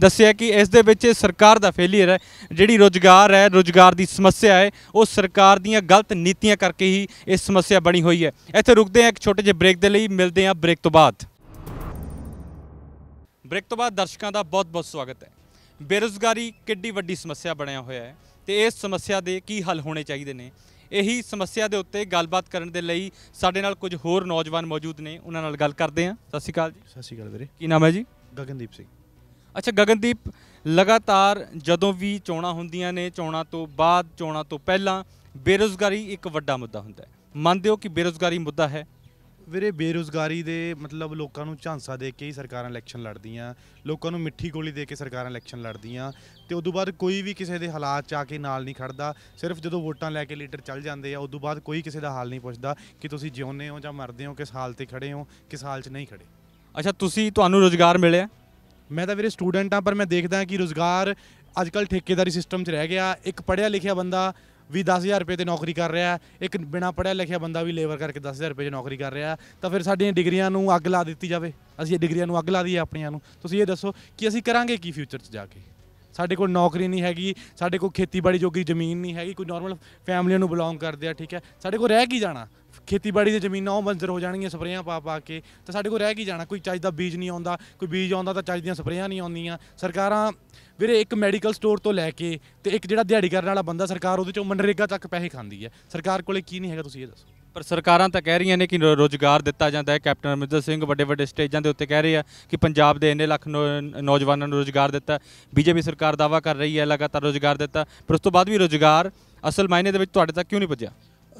ਦੱਸਿਆ ਕਿ ਇਸ ਦੇ ਵਿੱਚ ਸਰਕਾਰ ਦਾ ਫੇਲੀਅਰ ਹੈ ਜਿਹੜੀ ਰੋਜ਼ਗਾਰ ਹੈ ਰੋਜ਼ਗਾਰ ਦੀ ਸਮੱਸਿਆ ਹੈ ਉਹ ਸਰਕਾਰ ਦੀਆਂ ਗਲਤ ਨੀਤੀਆਂ ਕਰਕੇ ਹੀ ਇਹ ਸਮੱਸਿਆ ਬਣੀ ਹੋਈ ਹੈ ਇੱਥੇ ਰੁਕਦੇ ਹਾਂ ਇੱਕ ਛੋਟੇ ਜਿਹੇ ਬ੍ਰੇਕ ਦੇ ਲਈ ਮਿਲਦੇ ਹਾਂ ਬ੍ਰੇਕ ਤੋਂ ਬਾਅਦ ਬ੍ਰੇਕ ਤੋਂ ਬਾਅਦ ਦਰਸ਼ਕਾਂ ਦਾ ਬਹੁਤ ਬਹੁਤ ਸਵਾਗਤ ਹੈ ਬੇਰੋਜ਼ਗਾਰੀ ਕਿੱਡੀ ਵੱਡੀ ਸਮੱਸਿਆ ਬਣਿਆ ਹੋਇਆ ਹੈ ਤੇ ਇਸ ਸਮੱਸਿਆ ਦੇ ਕੀ ਹੱਲ ਹੋਣੇ ਚਾਹੀਦੇ ਨੇ ਇਹੀ ਸਮੱਸਿਆ ਦੇ ਉੱਤੇ ਗੱਲਬਾਤ ਕਰਨ ਦੇ ਲਈ ਸਾਡੇ ਨਾਲ ਕੁਝ ਹੋਰ ਨੌਜਵਾਨ ਮੌਜੂਦ ਨੇ ਉਹਨਾਂ ਨਾਲ ਗੱਲ ਕਰਦੇ ਆ ਸਤਿ ਸ਼੍ਰੀ ਅਕਾਲ ਜੀ ਸਤਿ ਸ਼੍ਰੀ ਅਕਾਲ ਵੀਰੇ ਕੀ ਨਾਮ ਹੈ ਜੀ ਗਗਨਦੀਪ ਸਿੰਘ ਅੱਛਾ ਗਗਨਦੀਪ ਲਗਾਤਾਰ ਜਦੋਂ ਵੀ ਚੋਣਾਂ ਹੁੰਦੀਆਂ ਨੇ ਚੋਣਾਂ ਤੋਂ ਬਾਅਦ ਚੋਣਾਂ ਤੋਂ ਪਹਿਲਾਂ ਬੇਰੋਜ਼ਗਾਰੀ ਇੱਕ ਵੱਡਾ ਮੁੱਦਾ ਹੁੰਦਾ ਹੈ ਮੰਨਦੇ ਹੋ ਕਿ ਬੇਰੋਜ਼ਗਾਰੀ ਮੁੱਦਾ ਹੈ ਵੀਰੇ ਬੇਰੋਜ਼ਗਾਰੀ ਦੇ ਮਤਲਬ ਲੋਕਾਂ ਨੂੰ ਝਾਂਸਾ ਦੇ ਕੇ ਹੀ ਸਰਕਾਰਾਂ ਇਲੈਕਸ਼ਨ ਲੜਦੀਆਂ ਲੋਕਾਂ ਨੂੰ ਮਿੱਠੀ ਗੋਲੀ ਦੇ ਕੇ ਸਰਕਾਰਾਂ ਇਲੈਕਸ਼ਨ ਲੜਦੀਆਂ ਤੇ ਉਦੋਂ ਬਾਅਦ ਕੋਈ ਵੀ ਕਿਸੇ ਦੇ ਹਾਲਾਤ ਚ ਆ ਕੇ ਨਾਲ ਨਹੀਂ ਖੜਦਾ ਸਿਰਫ ਜਦੋਂ ਵੋਟਾਂ ਲੈ ਕੇ ਲੀਡਰ ਚੱਲ ਜਾਂਦੇ ਆ ਉਦੋਂ ਬਾਅਦ ਕੋਈ ਕਿਸੇ ਦਾ ਹਾਲ ਨਹੀਂ ਪੁੱਛਦਾ ਕਿ ਤੁਸੀਂ ਜਿਉਂਦੇ ਹੋ ਜਾਂ ਮਰਦੇ ਹੋ ਕਿਸ ਹਾਲ ਤੇ ਖੜੇ ਹੋ ਕਿਸ ਹਾਲ 'ਚ ਨਹੀਂ ਖੜੇ ਅੱਛਾ ਤੁਸੀਂ ਤੁਹਾਨੂੰ ਰੋਜ਼ਗਾਰ ਮਿਲਿਆ ਮੈਂ ਤਾਂ ਵੀਰੇ ਸਟੂਡੈਂਟ ਆ ਪਰ ਮੈਂ ਦੇਖਦਾ ਕਿ ਰੋਜ਼ਗਾਰ ਅੱਜਕੱਲ ਠੇਕੇਦਾਰੀ ਸਿਸਟਮ 'ਚ ਰਹਿ ਗਿਆ ਇੱਕ ਪੜਿਆ ਲਿਖਿਆ ਬੰਦਾ ਵੀ 10000 ਰੁਪਏ ਤੇ ਨੌਕਰੀ ਕਰ ਰਿਹਾ ਇੱਕ ਬਿਨਾ ਪੜਿਆ ਲਿਖਿਆ ਬੰਦਾ ਵੀ ਲੇਬਰ ਕਰਕੇ 10000 ਰੁਪਏ ਤੇ ਨੌਕਰੀ ਕਰ ਰਿਹਾ ਤਾਂ ਫਿਰ ਸਾਡੀਆਂ ਡਿਗਰੀਆਂ ਨੂੰ ਅੱਗ ਲਾ ਦਿੱਤੀ ਜਾਵੇ ਅਸੀਂ ਇਹ ਡਿਗਰੀਆਂ ਨੂੰ ਅੱਗ ਲਾ ਦਈਏ ਆਪਣੀਆਂ ਨੂੰ ਤੁਸੀਂ ਇਹ ਦੱਸੋ ਕਿ ਅਸੀਂ ਕਰਾਂਗੇ ਕੀ ਫਿਊਚਰ 'ਚ ਜਾ ਕੇ ਸਾਡੇ ਕੋਲ ਨੌਕਰੀ ਨਹੀਂ ਹੈਗੀ ਸਾਡੇ ਕੋਲ ਖੇਤੀਬਾੜੀ ਜੋਗੀ ਜ਼ਮੀਨ ਨਹੀਂ ਹੈਗੀ ਕੋਈ ਨਾਰਮਲ ਫੈਮਲੀਆਂ ਨੂੰ ਬਿਲੋਂਗ ਕਰਦੇ ਆ ਠੀਕ ਹੈ ਸਾਡੇ ਕੋਲ ਰਹਿ ਕੀ ਜਾਣਾ ਖੇਤੀਬਾੜੀ ਦੀ ਜ਼ਮੀਨਾਂ ਉਹ ਬੰਜਰ ਹੋ ਜਾਣਗੀਆਂ ਸਪਰੇਆਂ ਪਾ ਪਾ ਕੇ ਤਾਂ ਸਾਡੇ ਕੋਲ ਰਹਿ ਕੀ ਜਾਣਾ ਕੋਈ ਚੱਜ ਦਾ ਬੀਜ ਨਹੀਂ ਆਉਂਦਾ ਕੋਈ ਬੀਜ ਆਉਂਦਾ ਤਾਂ ਚੱਜ ਦੀਆਂ ਸਪਰੇਆਂ ਨਹੀਂ ਆਉਂਦੀਆਂ ਸਰਕਾਰਾਂ ਵੀਰੇ ਇੱਕ ਮੈਡੀਕਲ ਸਟੋਰ ਤੋਂ ਲੈ ਕੇ ਤੇ ਇੱਕ ਜਿਹੜਾ ਦਿਹਾੜੀ ਕਰਨ ਵਾਲਾ ਬੰਦਾ ਸਰਕਾਰ ਉਹਦੇ ਚੋਂ ਮਨਰੇਗਾ ਤੱਕ ਪੈਸੇ ਖਾਂਦੀ ਹੈ ਸਰਕਾਰ ਕੋਲੇ ਕੀ ਨਹੀਂ ਹੈਗਾ ਤੁਸੀਂ ਇਹ ਦੱਸੋ ਪਰ ਸਰਕਾਰਾਂ ਤਾਂ ਕਹਿ ਰਹੀਆਂ ਨੇ ਕਿ ਰੋਜ਼ਗਾਰ ਦਿੱਤਾ ਜਾਂਦਾ ਹੈ ਕੈਪਟਨ ਅਮਰਿੰਦਰ ਸਿੰਘ ਵੱਡੇ ਵੱਡੇ ਸਟੇਜਾਂ ਦੇ ਉੱਤੇ ਕਹਿ ਰਹੇ ਆ ਕਿ ਪੰਜਾਬ ਦੇ ਇੰਨੇ ਲੱਖ ਨੌਜਵਾਨਾਂ ਨੂੰ ਰੋਜ਼ਗਾਰ ਦਿੱਤਾ ਬੀਜੇਪੀ ਸਰਕਾਰ ਦਾਵਾ ਕਰ ਰਹੀ ਹੈ ਲਗਾਤਾਰ ਰੋਜ਼ਗਾਰ ਦਿੱਤਾ ਪਰ ਉਸ ਤੋਂ ਬਾਅਦ ਵੀ ਰੋਜ਼ਗਾਰ ਅਸਲ ਮਾਇਨੇ ਦੇ ਵਿੱਚ ਤੁਹਾਡੇ ਤੱਕ ਕਿਉਂ ਨਹੀਂ ਪਹੁੰਚਿਆ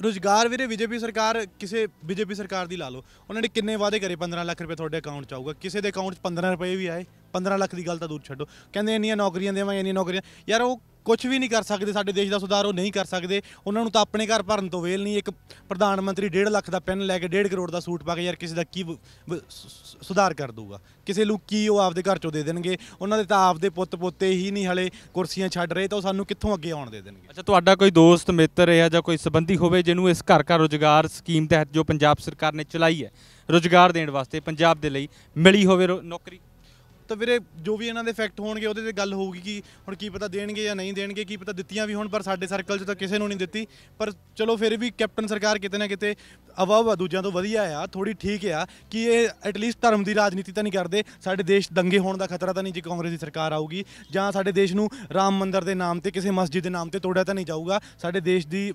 ਰੋਜ਼ਗਾਰ ਵੀਰੇ ਬੀਜੇਪੀ ਸਰਕਾਰ ਕਿਸੇ ਬੀਜੇਪੀ ਸਰਕਾਰ ਦੀ ਲਾ ਲਓ ਉਹਨਾਂ ਨੇ ਕਿੰਨੇ ਵਾਅਦੇ ਕਰੇ 15 ਲੱਖ ਰੁਪਏ ਤੁਹਾਡੇ ਅਕਾਊਂਟ 'ਚ ਆਊਗਾ ਕਿਸੇ ਦੇ ਅਕਾਊਂਟ 'ਚ 15 ਰੁਪਏ ਵੀ ਆਏ 15 ਲੱਖ ਦੀ ਗੱਲ ਤਾਂ ਦੂਰ ਛੱਡੋ ਕਹਿੰਦੇ ਇੰਨੀਆਂ ਨੌਕਰੀਆਂ ਦੇਵਾਂਗੇ ਇੰਨੀਆਂ ਨੌਕਰੀਆਂ ਯਾਰ ਉਹ ਕੁਝ ਵੀ ਨਹੀਂ ਕਰ ਸਕਦੇ ਸਾਡੇ ਦੇਸ਼ ਦਾ ਸੁਧਾਰ ਉਹ ਨਹੀਂ ਕਰ ਸਕਦੇ ਉਹਨਾਂ ਨੂੰ ਤਾਂ ਆਪਣੇ ਘਰ ਭਰਨ ਤੋਂ ਵੇਲ ਨਹੀਂ ਇੱਕ ਪ੍ਰਧਾਨ ਮੰਤਰੀ 1.5 ਲੱਖ ਦਾ ਪੈਨ ਲੈ ਕੇ 1.5 ਕਰੋੜ ਦਾ ਸੂਟ ਪਾ ਕੇ ਯਾਰ ਕਿਸੇ ਦਾ ਕੀ ਸੁਧਾਰ ਕਰ ਦੂਗਾ ਕਿਸੇ ਨੂੰ ਕੀ ਉਹ ਆਪਦੇ ਘਰ ਚੋਂ ਦੇ ਦੇਣਗੇ ਉਹਨਾਂ ਦੇ ਤਾਂ ਆਪਦੇ ਪੁੱਤ ਪੋਤੇ ਹੀ ਨਹੀਂ ਹਲੇ ਕੁਰਸੀਆਂ ਛੱਡ ਰਹੇ ਤਾਂ ਉਹ ਸਾਨੂੰ ਕਿੱਥੋਂ ਅੱਗੇ ਆਉਣ ਦੇ ਦੇਣਗੇ ਅੱਛਾ ਤੁਹਾਡਾ ਕੋਈ ਦੋਸਤ ਮਿੱਤਰ ਹੈ ਜਾਂ ਕੋਈ ਸਬੰਧੀ ਹੋਵੇ ਜਿਹਨੂੰ ਇਸ ਘਰ ਘਰ ਰੋਜ਼ਗਾਰ ਸਕੀਮ ਤਹਿਤ ਜੋ ਪੰਜਾਬ ਸਰਕਾਰ ਨੇ ਚਲਾਈ ਹੈ ਰੋਜ਼ਗਾਰ ਦੇਣ ਵਾਸਤੇ ਪੰਜਾਬ ਦੇ ਲਈ ਮਿਲੀ ਹੋਵੇ ਨੌਕਰੀ ਤਾਂ ਵੀਰੇ ਜੋ ਵੀ ਇਹਨਾਂ ਦੇ ਇਫੈਕਟ ਹੋਣਗੇ ਉਹਦੇ ਤੇ ਗੱਲ ਹੋਊਗੀ ਕਿ ਹੁਣ ਕੀ ਪਤਾ ਦੇਣਗੇ ਜਾਂ ਨਹੀਂ ਦੇਣਗੇ ਕੀ ਪਤਾ ਦਿੱਤੀਆਂ ਵੀ ਹੁਣ ਪਰ ਸਾਡੇ ਸਰਕਲ 'ਚ ਤਾਂ ਕਿਸੇ ਨੂੰ ਨਹੀਂ ਦਿੱਤੀ ਪਰ ਚਲੋ ਫਿਰ ਵੀ ਕੈਪਟਨ ਸਰਕਾਰ ਕਿਤੇ ਨਾ ਕਿਤੇ ਅਵਾ ਦੂਜਿਆਂ ਤੋਂ ਵਧੀਆ ਆ ਥੋੜੀ ਠੀਕ ਆ ਕਿ ਇਹ ਐਟਲੀਸਟ ਧਰਮ ਦੀ ਰਾਜਨੀਤੀ ਤਾਂ ਨਹੀਂ ਕਰਦੇ ਸਾਡੇ ਦੇਸ਼ ਦੰਗੇ ਹੋਣ ਦਾ ਖਤਰਾ ਤਾਂ ਨਹੀਂ ਜੇ ਕਾਂਗਰਸ ਦੀ ਸਰਕਾਰ ਆਊਗੀ ਜਾਂ ਸਾਡੇ ਦੇਸ਼ ਨੂੰ ਰਾਮ ਮੰਦਰ ਦੇ ਨਾਮ ਤੇ ਕਿਸੇ ਮਸਜਿਦ ਦੇ ਨਾਮ ਤੇ ਤੋੜਿਆ ਤਾਂ ਨਹੀਂ ਜਾਊਗਾ ਸਾਡੇ ਦੇਸ਼ ਦੀ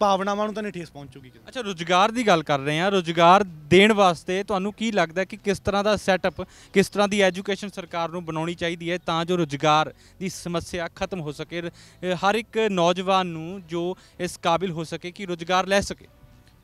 ਭਾਵਨਾਵਾਂ ਨੂੰ ਤਾਂ ਨਹੀਂ ਠੇਸ ਪਹੁੰਚੂਗੀ ਕਿਸੇ ਅੱਛਾ ਰੋਜ਼ਗਾਰ ਦੀ ਗੱਲ ਕਰ ਰਹੇ ਹਾਂ ਰੋਜ਼ਗਾਰ ਦੇਣ ਵਾਸਤੇ ਤੁਹਾਨੂੰ ਕੀ ਲੱਗਦਾ ਕਿ ਕਿਸ ਤਰ੍ਹਾਂ ਦਾ ਸੈਟਅਪ ਕਿਸ ਤਰ੍ਹਾਂ ਦੀ ਐਜੂਕੇਸ਼ਨ ਸਰਕਾਰ ਨੂੰ ਬਣਾਉਣੀ ਚਾਹੀਦੀ ਹੈ ਤਾਂ ਜੋ ਰੋਜ਼ਗਾਰ ਦੀ ਸਮੱਸਿਆ ਖਤਮ ਹੋ ਸਕੇ ਹਰ ਇੱਕ ਨੌਜਵਾਨ ਨੂੰ ਜੋ ਇਸ ਕਾਬਿਲ ਹੋ ਸਕੇ ਕਿ ਰੋਜ਼ਗਾਰ ਲੈ ਸਕੇ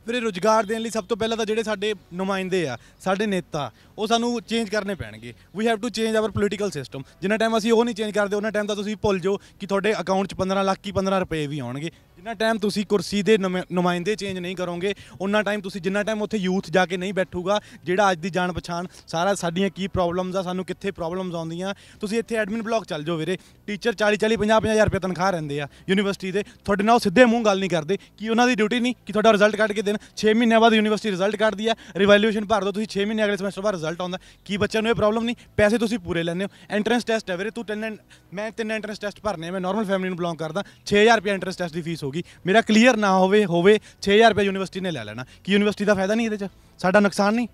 ਵੀਰੇ ਰੋਜ਼ਗਾਰ ਦੇਣ ਲਈ ਸਭ ਤੋਂ ਪਹਿਲਾਂ ਤਾਂ ਜਿਹੜੇ ਸਾਡੇ ਨੁਮਾਇੰਦੇ ਆ ਸਾਡੇ ਨੇਤਾ ਉਹ ਸਾਨੂੰ ਚੇਂਜ ਕਰਨੇ ਪੈਣਗੇ we have to change our political system ਜਿੰਨਾ ਟਾਈਮ ਅਸੀਂ ਉਹ ਨਹੀਂ ਚੇਂਜ ਕਰਦੇ ਉਹਨਾਂ ਟਾਈਮ ਤਾਂ ਤੁਸੀਂ ਭੁੱਲ ਜਾਓ ਕਿ ਤੁਹਾਡੇ ਅਕਾਊਂਟ 'ਚ 15 ਲੱਖ ਕੀ 15 ਰੁਪਏ ਵੀ ਆਉਣਗੇ ਜਿੰਨਾ ਟਾਈਮ ਤੁਸੀਂ ਕੁਰਸੀ ਦੇ ਨੁਮਾਇੰਦੇ ਚੇਂਜ ਨਹੀਂ ਕਰੋਗੇ ਉਹਨਾਂ ਟਾਈਮ ਤੁਸੀਂ ਜਿੰਨਾ ਟਾਈਮ ਉੱਥੇ ਯੂਥ ਜਾ ਕੇ ਨਹੀਂ ਬੈਠੂਗਾ ਜਿਹੜਾ ਅੱਜ ਦੀ ਜਾਣ ਪਛਾਣ ਸਾਰਾ ਸਾਡੀਆਂ ਕੀ ਪ੍ਰੋਬਲਮਸ ਆ ਸਾਨੂੰ ਕਿੱਥੇ ਪ੍ਰੋਬਲਮਸ ਆਉਂਦੀਆਂ ਤੁਸੀਂ ਇੱਥੇ ਐਡਮਿਨ ਬਲੌਕ ਚੱਲ ਜਾਓ ਵੀਰੇ ਟੀਚਰ 40 40 50 50000 ਰੁਪਏ ਤਨਖਾਹ ਰਹਿੰਦੇ ਆ ਯੂਨੀਵਰਸਿਟੀ ਦੇ ਤੁਹਾਡੇ ਨਾਲ ਸਿੱਧੇ ਮੂੰਹ ਗੱਲ ਨਹੀਂ ਕਰਦੇ ਕਿ ਉਹਨਾਂ ਦੀ ਡਿਊਟੀ ਨਹੀਂ ਕਿ ਤੁਹਾਡਾ ਰਿਜ਼ਲਟ ਕੱਢ ਕੇ ਦੇਣ 6 ਮਹੀਨਿਆਂ ਬਾਅਦ ਯੂਨੀਵਰਸਿਟੀ ਰਿਜ਼ਲਟ ਕੱਢਦੀ ਆ ਰਿਵੈਲੂਏਸ਼ਨ ਭਰ ਦੋ ਤੁਸੀਂ 6 ਮਹੀਨੇ ਅਗਲੇ ਸਮੈਸਟਰ ਬਾਅਦ ਰਿਜ਼ਲਟ ਆਉਂਦਾ ਕੀ ਬੱਚਿਆਂ ਨੂੰ ਇਹ ਪ੍ਰੋਬਲਮ ਨਹੀਂ ਪੈਸੇ ਤੁਸੀਂ ਪੂਰੇ ਲੈਣੇ ਹੋ ਐਂਟਰੈਂਸ ਟੈਸਟ ਹੈ ਵੀਰੇ ਤੂੰ ਤਿੰਨ ਮੈਂ ਤਿੰਨ ਐਂਟਰੈਂਸ ਟੈਸਟ ਭਰਨੇ ਮੈਂ ਨਾਰਮਲ ਫੈਮਿਲੀ ਨੂੰ ਬਿਲੋਂਗ ਕਰਦਾ 6000 ਰੁਪਏ ਐਂਟਰੈਂਸ ਟੈਸਟ ਦੀ ਫੀਸ ਹੋ ਹੋਊਗੀ ਮੇਰਾ ਕਲੀਅਰ ਨਾ ਹੋਵੇ ਹੋਵੇ 6000 ਰੁਪਏ ਯੂਨੀਵਰਸਿਟੀ ਨੇ ਲੈ ਲੈਣਾ ਕਿ ਯੂਨੀਵਰਸਿਟੀ ਦਾ ਫਾਇਦਾ ਨਹੀਂ ਇਹਦੇ 'ਚ ਸਾਡਾ ਨੁਕਸਾਨ ਨਹੀਂ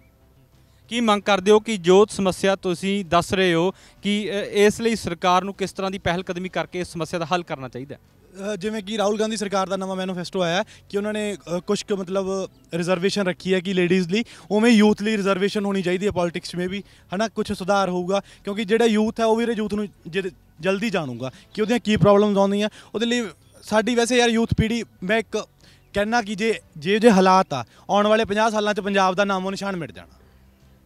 ਕੀ ਮੰਗ ਕਰਦੇ ਹੋ ਕਿ ਜੋ ਸਮੱਸਿਆ ਤੁਸੀਂ ਦੱਸ ਰਹੇ ਹੋ ਕਿ ਇਸ ਲਈ ਸਰਕਾਰ ਨੂੰ ਕਿਸ ਤਰ੍ਹਾਂ ਦੀ ਪਹਿਲ ਕਦਮੀ ਕਰਕੇ ਇਸ ਸਮੱਸਿਆ ਦਾ ਹੱਲ ਕਰਨਾ ਚਾਹੀਦਾ ਜਿਵੇਂ ਕਿ ਰਾਹੁਲ ਗਾਂਧੀ ਸਰਕਾਰ ਦਾ ਨਵਾਂ ਮੈਨੀਫੈਸਟੋ ਆਇਆ ਕਿ ਉਹਨਾਂ ਨੇ ਕੁਝ ਕੁ ਮਤਲਬ ਰਿਜ਼ਰਵੇਸ਼ਨ ਰੱਖੀ ਹੈ ਕਿ ਲੇਡੀਜ਼ ਲਈ ਉਵੇਂ ਯੂਥ ਲਈ ਰਿਜ਼ਰਵੇਸ਼ਨ ਹੋਣੀ ਚਾਹੀਦੀ ਹੈ ਪੋਲਿਟਿਕਸ 'ਚ ਵੀ ਹਨਾ ਕੁਝ ਸੁਧਾਰ ਹੋਊਗਾ ਕਿਉਂਕਿ ਜਿਹੜਾ ਯੂਥ ਹੈ ਉਹ ਵੀ ਰੇ ਯੂਥ ਨੂੰ ਜਲਦੀ ਜਾਣੂਗਾ ਕਿ ਉਹਦੀਆਂ ਕੀ ਪ੍ਰੋਬਲਮਸ ਆਉਂਦੀਆਂ ਉਹਦੇ ਲਈ ਸਾਡੀ ਵੈਸੇ ਯਾਰ ਯੂਥ ਪੀੜੀ ਮੈਂ ਇੱਕ ਕਹਿਣਾ ਕਿ ਜੇ ਜੇ ਜੇ ਹਾਲਾਤ ਆ ਆਉਣ ਵਾਲੇ 50 ਸਾਲਾਂ 'ਚ ਪੰਜਾਬ ਦਾ ਨਾਮੋ ਨਿਸ਼ਾਨ ਮਿਟ ਜਾਣਾ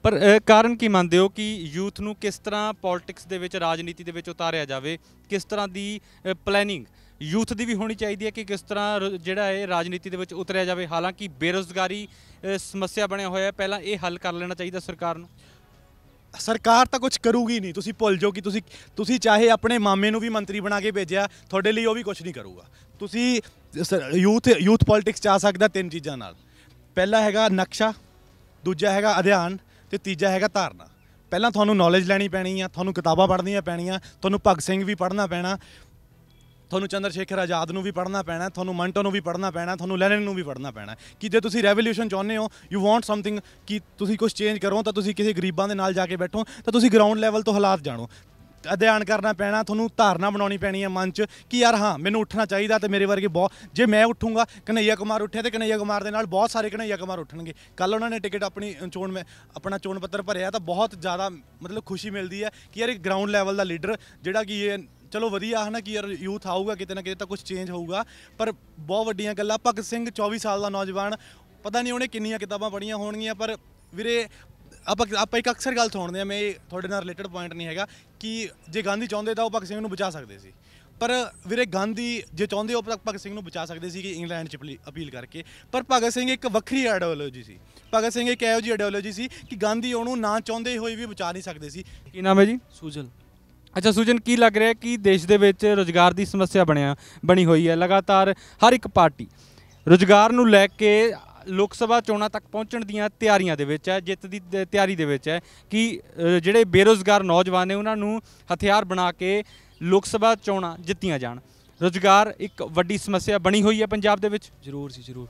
ਪਰ ਕਾਰਨ ਕੀ ਮੰਨਦੇ ਹੋ ਕਿ ਯੂਥ ਨੂੰ ਕਿਸ ਤਰ੍ਹਾਂ ਪੋਲਿਟਿਕਸ ਦੇ ਵਿੱਚ ਰਾਜਨੀਤੀ ਦੇ ਵਿੱਚ ਉਤਾਰਿਆ ਜਾਵੇ ਕਿਸ ਤਰ੍ਹਾਂ ਦੀ ਪਲੈਨਿੰਗ ਯੂਥ ਦੀ ਵੀ ਹੋਣੀ ਚਾਹੀਦੀ ਹੈ ਕਿ ਕਿਸ ਤਰ੍ਹਾਂ ਜਿਹੜਾ ਇਹ ਰਾਜਨੀਤੀ ਦੇ ਵਿੱਚ ਉਤਰਿਆ ਜਾਵੇ ਹਾਲਾਂਕਿ ਬੇਰੋਜ਼ਗਾਰੀ ਸਮੱਸਿਆ ਬਣਿਆ ਹੋਇਆ ਹੈ ਪਹਿਲਾਂ ਇਹ ਹੱਲ ਕਰ ਲੈਣਾ ਚਾਹੀਦਾ ਸਰਕਾਰ ਨੂੰ ਸਰਕਾਰ ਤਾਂ ਕੁਝ ਕਰੂਗੀ ਨਹੀਂ ਤੁਸੀਂ ਭੁੱਲ ਜਾਓ ਕਿ ਤੁਸੀਂ ਤੁਸੀਂ ਚਾਹੇ ਆਪਣੇ ਮਾਮੇ ਨੂੰ ਵੀ ਮੰਤਰੀ ਬਣਾ ਕੇ ਭੇਜਿਆ ਤੁਹਾਡੇ ਲਈ ਉਹ ਵੀ ਕੁਝ ਨਹੀਂ ਕਰੂਗਾ ਤੁਸੀਂ ਯੂਥ ਯੂਥ ਪੋਲਿਟਿਕਸ ਚਾ ਸਕਦਾ ਤਿੰਨ ਚੀਜ਼ਾਂ ਨਾਲ ਪਹਿਲਾ ਹੈਗਾ ਨਕਸ਼ਾ ਦੂਜਾ ਹੈਗਾ ਅਧਿਆਨ ਤੇ ਤੀਜਾ ਹੈਗਾ ਧਾਰਨਾ ਪਹਿਲਾਂ ਤੁਹਾਨੂੰ ਨੌਲੇਜ ਲੈਣੀ ਪੈਣੀ ਆ ਤੁਹਾਨੂੰ ਕਿਤਾਬਾਂ ਪੜ੍ਹਨੀਆਂ ਪੈਣੀਆਂ ਤੁਹਾਨੂੰ ਭਗਤ ਸਿੰਘ ਵੀ ਪੜ੍ਹਨਾ ਪੈਣਾ ਤੁਹਾਨੂੰ ਚੰਦਰ ਸ਼ੇਖਰ ਆਜ਼ਾਦ ਨੂੰ ਵੀ ਪੜ੍ਹਨਾ ਪੈਣਾ ਤੁਹਾਨੂੰ ਮੰਟੋ ਨੂੰ ਵੀ ਪੜ੍ਹਨਾ ਪੈਣਾ ਤੁਹਾਨੂੰ ਲੈਨਿਨ ਨੂੰ ਵੀ ਪੜ੍ਹਨਾ ਪੈਣਾ ਕਿ ਜੇ ਤੁਸੀਂ ਰੈਵੋਲੂਸ਼ਨ ਚਾਹੁੰਦੇ ਹੋ ਯੂ ਵਾਂਟ ਸਮਥਿੰਗ ਕਿ ਤੁਸੀਂ ਕੁਝ ਚੇਂਜ ਕਰੋ ਤਾਂ ਤੁਸੀਂ ਕਿਸੇ ਗਰੀਬਾਂ ਦੇ ਨਾਲ ਜਾ ਕੇ ਬੈਠੋ ਤਾਂ ਤੁਸੀਂ ਗਰਾਊਂਡ ਲੈਵਲ ਤੋਂ ਹਾਲਾਤ ਜਾਣੋ ਅਧਿਐਨ ਕਰਨਾ ਪੈਣਾ ਤੁਹਾਨੂੰ ਧਾਰਨਾ ਬਣਾਉਣੀ ਪੈਣੀ ਹੈ ਮਨ 'ਚ ਕਿ ਯਾਰ ਹਾਂ ਮੈਨੂੰ ਉੱਠਣਾ ਚਾਹੀਦਾ ਤੇ ਮੇਰੇ ਵਰਗੇ ਬਹੁਤ ਜੇ ਮੈਂ ਉੱਠੂੰਗਾ ਕਨਈਆ ਕੁਮਾਰ ਉੱਠਿਆ ਤੇ ਕਨਈਆ ਕੁਮਾਰ ਦੇ ਨਾਲ ਬਹੁਤ ਸਾਰੇ ਕਨਈਆ ਕੁਮਾਰ ਉੱਠਣਗੇ ਕੱਲ ਉਹਨਾਂ ਨੇ ਟਿਕਟ ਆਪਣੀ ਚੋਣ ਮੈਂ ਆਪਣਾ ਚੋਣ ਪੱਤਰ ਭਰਿਆ ਤਾਂ ਬਹੁਤ ਜ਼ਿਆਦਾ ਮਤਲਬ ਖੁਸ਼ੀ ਮਿਲਦੀ ਹੈ ਕਿ ਯਾਰ ਇੱਕ ਗਰਾਊਂਡ ਲੈਵਲ ਦਾ ਲੀਡਰ ਜਿਹੜਾ ਕਿ ਇਹ ਚਲੋ ਵਧੀਆ ਹਨਾ ਕਿ ਯਾਰ ਯੂਥ ਆਊਗਾ ਕਿਤੇ ਨਾ ਕਿਤੇ ਤਾਂ ਕੁਝ ਚੇਂਜ ਹੋਊਗਾ ਪਰ ਬਹੁਤ ਵੱਡੀਆਂ ਗੱਲਾਂ ਭਗਤ ਸਿੰਘ 24 ਸਾਲ ਦਾ ਨੌਜਵਾਨ ਪਤਾ ਨਹੀਂ ਉਹਨੇ ਕਿੰਨੀਆਂ ਕਿਤਾਬਾਂ ਪੜ੍ਹੀਆਂ ਹੋਣਗੀਆਂ ਪਰ ਵੀਰੇ ਆਪਾਂ ਆਪਾਂ ਇੱਕ ਅਕਸਰ ਗੱਲ ਸੁਣਦੇ ਆ ਮੈਂ ਇਹ ਤੁਹਾਡੇ ਨਾਲ ਰਿਲੇਟਡ ਪੁਆਇੰਟ ਨਹੀਂ ਹੈਗਾ ਕਿ ਜੇ ਗਾਂਧੀ ਚਾਹੁੰਦੇ ਤਾਂ ਉਹ ਭਗਤ ਸਿੰਘ ਨੂੰ ਬਚਾ ਸਕਦੇ ਸੀ ਪਰ ਵੀਰੇ ਗਾਂਧੀ ਜੇ ਚਾਹੁੰਦੇ ਉਹ ਭਗਤ ਸਿੰਘ ਨੂੰ ਬਚਾ ਸਕਦੇ ਸੀ ਕਿ ਇੰਗਲੈਂਡ 'ਚ ਅਪੀਲ ਕਰਕੇ ਪਰ ਭਗਤ ਸਿੰਘ ਇੱਕ ਵੱਖਰੀ ਆਈਡੀਓਲੋਜੀ ਸੀ ਭਗਤ ਸਿੰਘ ਇੱਕ ਇਹੋ ਜੀ ਆਈਡੀਓਲੋਜੀ ਸੀ ਕਿ ਗਾਂਧੀ ਉਹਨੂੰ ਨਾ ਚਾਹੁੰਦੇ ਹੋਏ ਵੀ ਬਚਾ ਨਹੀਂ ਸਕਦੇ ਸੀ ਕੀ ਨਾਮ ਹੈ ਜੀ ਸੂਜਲ ਅੱਛਾ ਸੁਜਨ ਕੀ ਲੱਗ ਰਿਹਾ ਕਿ ਦੇਸ਼ ਦੇ ਵਿੱਚ ਰੋਜ਼ਗਾਰ ਦੀ ਸਮੱਸਿਆ ਬਣਿਆ ਬਣੀ ਹੋਈ ਹੈ ਲਗਾਤਾਰ ਹਰ ਇੱਕ ਪਾਰਟੀ ਰੋਜ਼ਗਾਰ ਨੂੰ ਲੈ ਕੇ ਲੋਕ ਸਭਾ ਚੋਣਾਂ ਤੱਕ ਪਹੁੰਚਣ ਦੀਆਂ ਤਿਆਰੀਆਂ ਦੇ ਵਿੱਚ ਹੈ ਜਿੱਤ ਦੀ ਤਿਆਰੀ ਦੇ ਵਿੱਚ ਹੈ ਕਿ ਜਿਹੜੇ ਬੇਰੋਜ਼ਗਾਰ ਨੌਜਵਾਨ ਨੇ ਉਹਨਾਂ ਨੂੰ ਹਥਿਆਰ ਬਣਾ ਕੇ ਲੋਕ ਸਭਾ ਚੋਣਾਂ ਜਿੱਤੀਆਂ ਜਾਣ ਰੋਜ਼ਗਾਰ ਇੱਕ ਵੱਡੀ ਸਮੱਸਿਆ ਬਣੀ ਹੋਈ ਹੈ ਪੰਜਾਬ ਦੇ ਵਿੱਚ ਜ਼ਰੂਰ ਸੀ ਜ਼ਰੂਰ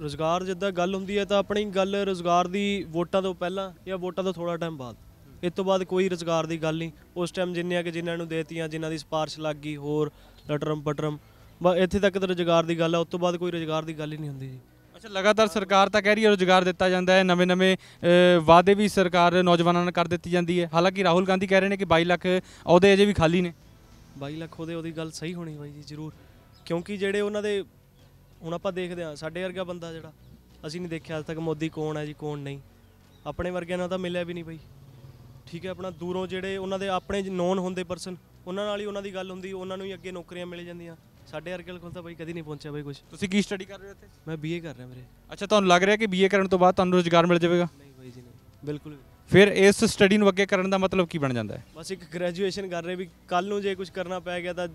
ਰੋਜ਼ਗਾਰ ਜਿੱਦਾਂ ਗੱਲ ਹੁੰਦੀ ਹੈ ਤਾਂ ਆਪਣੀ ਗੱਲ ਰੋਜ਼ਗਾਰ ਦੀ ਵੋਟਾਂ ਤੋਂ ਪਹਿਲਾਂ ਜਾਂ ਵੋਟਾਂ ਤੋਂ ਥੋੜਾ ਟਾਈਮ ਬਾਅਦ ਇਸ ਤੋਂ ਬਾਅਦ ਕੋਈ ਰੋਜ਼ਗਾਰ ਦੀ ਗੱਲ ਨਹੀਂ ਉਸ ਟਾਈਮ ਜਿੰਨੇ ਆ ਕਿ ਜਿਨ੍ਹਾਂ ਨੂੰ ਦੇਤੀਆਂ ਜਿਨ੍ਹਾਂ ਦੀ ਸਪਾਰਸ਼ ਲੱਗ ਗਈ ਹੋਰ ਲਟਰਮ ਪਟਰਮ ਬਸ ਇੱਥੇ ਤੱਕ ਤਾਂ ਰੋਜ਼ਗਾਰ ਦੀ ਗੱਲ ਹੈ ਉਸ ਤੋਂ ਬਾਅਦ ਕੋਈ ਰੋਜ਼ਗਾਰ ਦੀ ਗੱਲ ਹੀ ਨਹੀਂ ਹੁੰਦੀ ਜੀ ਅੱਛਾ ਲਗਾਤਾਰ ਸਰਕਾਰ ਤਾਂ ਕਹਿ ਰਹੀ ਹੈ ਰੋਜ਼ਗਾਰ ਦਿੱਤਾ ਜਾਂਦਾ ਹੈ ਨਵੇਂ-ਨਵੇਂ ਵਾਅਦੇ ਵੀ ਸਰਕਾਰ ਨੌਜਵਾਨਾਂ ਨਾਲ ਕਰ ਦਿੱਤੀ ਜਾਂਦੀ ਹੈ ਹਾਲਾਂਕਿ ਰਾਹੁਲ ਗਾਂਧੀ ਕਹਿ ਰਹੇ ਨੇ ਕਿ 22 ਲੱਖ ਅਹੁਦੇ ਅਜੇ ਵੀ ਖਾਲੀ ਨੇ 22 ਲੱਖ ਉਹਦੇ ਉਹਦੀ ਗੱਲ ਸਹੀ ਹੋਣੀ ਬਾਈ ਜੀ ਜ਼ਰੂਰ ਕਿਉਂਕਿ ਜਿਹੜੇ ਉਹਨਾਂ ਦੇ ਹੁਣ ਆਪਾਂ ਦੇਖਦੇ ਹਾਂ ਸਾਡੇ ਵਰਗਾ ਬੰਦਾ ਜਿਹੜਾ ਅਸੀਂ ਨਹੀਂ ਦੇਖਿਆ ਅਜੇ ਤੱਕ ਮੋਦੀ ਕੌਣ ਹੈ ਜੀ ਕੌਣ ਨਹੀਂ ਆਪਣੇ ਵਰਗਿਆਂ ਨਾਲ ਤਾਂ ਮਿਲਿਆ ਵੀ ਨਹੀਂ ਬਾਈ ਠੀਕ ਹੈ ਆਪਣਾ ਦੂਰੋਂ ਜਿਹੜੇ ਉਹਨਾਂ ਦੇ ਆਪਣੇ ਨੋਨ ਹੁੰਦੇ ਪਰਸਨ ਉਹਨਾਂ ਨਾਲ ਹੀ ਉਹਨਾਂ ਦੀ ਗੱਲ ਹੁੰਦੀ ਉਹਨਾਂ ਨੂੰ ਹੀ ਅੱਗੇ ਨੌਕਰੀਆਂ ਮਿਲ ਜਾਂਦੀਆਂ ਸਾਡੇ ਵਰਗੇ ਕੋਲ ਤਾਂ ਬਾਈ ਕਦੀ ਨਹੀਂ ਪਹੁੰਚਿਆ ਬਾਈ ਕੁਝ ਤੁਸੀਂ ਕੀ ਸਟੱਡੀ ਕਰ ਰਹੇ ਹੋ ਇੱਥੇ ਮੈਂ ਬੀਏ ਕਰ ਰਿਹਾ ਮੇਰੇ ਅੱਛਾ ਤੁਹਾਨੂੰ ਲੱਗ ਰਿਹਾ ਕਿ ਬੀਏ ਕਰਨ ਤੋਂ ਬਾਅਦ ਤੁਹਾਨੂੰ ਰੋਜ਼ਗਾਰ ਮਿਲ ਜਾਵੇਗਾ ਨਹੀਂ ਬਾਈ ਜੀ ਨਹੀਂ ਬਿਲਕੁਲ ਫਿਰ ਇਸ ਸਟੱਡੀ ਨੂੰ ਅੱਗੇ ਕਰਨ ਦਾ ਮਤਲਬ ਕੀ ਬਣ ਜਾਂਦਾ ਹੈ ਬਸ ਇੱਕ ਗ੍ਰੈਜੂਏਸ਼ਨ ਕਰ ਰਹੇ ਵੀ ਕੱਲ ਨੂੰ ਜੇ ਕੁਝ ਕਰਨਾ ਪੈ ਗਿਆ ਤਾਂ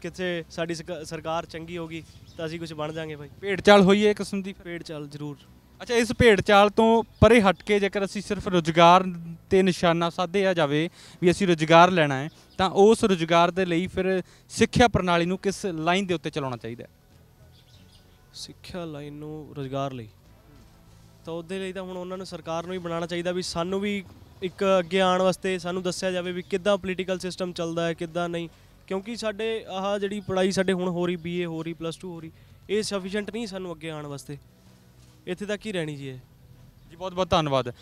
ਕਿੱਥੇ ਸਾਡੀ ਸਰਕਾਰ ਚੰਗੀ ਹੋਗੀ ਤਾਂ ਅਸੀਂ ਕੁਝ ਬਣ ਜਾਾਂਗੇ ਭਾਈ ਭੇਡ ਚਾਲ ਹੋਈ ਹੈ ਕਿਸਮ ਦੀ ਭੇਡ ਚਾਲ ਜ਼ਰੂਰ ਅੱਛਾ ਇਸ ਭੇਡ ਚਾਲ ਤੋਂ ਪਰੇ ਹਟ ਕੇ ਜੇਕਰ ਅਸੀਂ ਸਿਰਫ ਰੁਜ਼ਗਾਰ ਤੇ ਨਿਸ਼ਾਨਾ ਸਾਧਿਆ ਜਾਵੇ ਵੀ ਅਸੀਂ ਰੁਜ਼ਗਾਰ ਲੈਣਾ ਹੈ ਤਾਂ ਉਸ ਰੁਜ਼ਗਾਰ ਦੇ ਲਈ ਫਿਰ ਸਿੱਖਿਆ ਪ੍ਰਣਾਲੀ ਨੂੰ ਕਿਸ ਲਾਈਨ ਦੇ ਉੱਤੇ ਚਲਾਉਣਾ ਚਾਹੀਦਾ ਹੈ ਸਿੱਖਿਆ ਲਾਈਨ ਨੂੰ ਰੁਜ਼ਗਾਰ ਲਈ ਤਾਂ ਉਹਦੇ ਲਈ ਤਾਂ ਹੁਣ ਉਹਨਾਂ ਨੂੰ ਸਰਕਾਰ ਨੂੰ ਹੀ ਬਣਾਉਣਾ ਚਾਹੀਦਾ ਵੀ ਸਾਨੂੰ ਵੀ ਇੱਕ ਅੱਗੇ ਆਉਣ ਵਾਸਤੇ ਸਾਨੂੰ ਦੱਸਿਆ ਜਾਵੇ ਵੀ ਕਿੱਦਾਂ ਪੋਲੀਟੀਕਲ ਸਿਸਟਮ ਚੱਲਦਾ ਹੈ ਕਿੱਦਾਂ ਨਹੀਂ ਕਿਉਂਕਿ ਸਾਡੇ ਆਹ ਜਿਹੜੀ ਪੜ੍ਹਾਈ ਸਾਡੇ ਹੁਣ ਹੋ ਰਹੀ ਬੀਏ ਹੋ ਰਹੀ ਪਲੱਸ 2 ਹੋ ਰਹੀ ਇਹ ਸਫੀਸ਼ੀਐਂਟ ਨਹੀਂ ਸਾਨੂੰ ਅੱਗੇ ਆਉਣ ਵਾਸਤੇ ਇੱਥੇ ਤੱਕ ਹੀ ਰਹਿਣੀ ਜੀ ਇਹ ਜੀ ਬਹੁਤ ਬਹੁਤ ਧੰਨਵਾਦ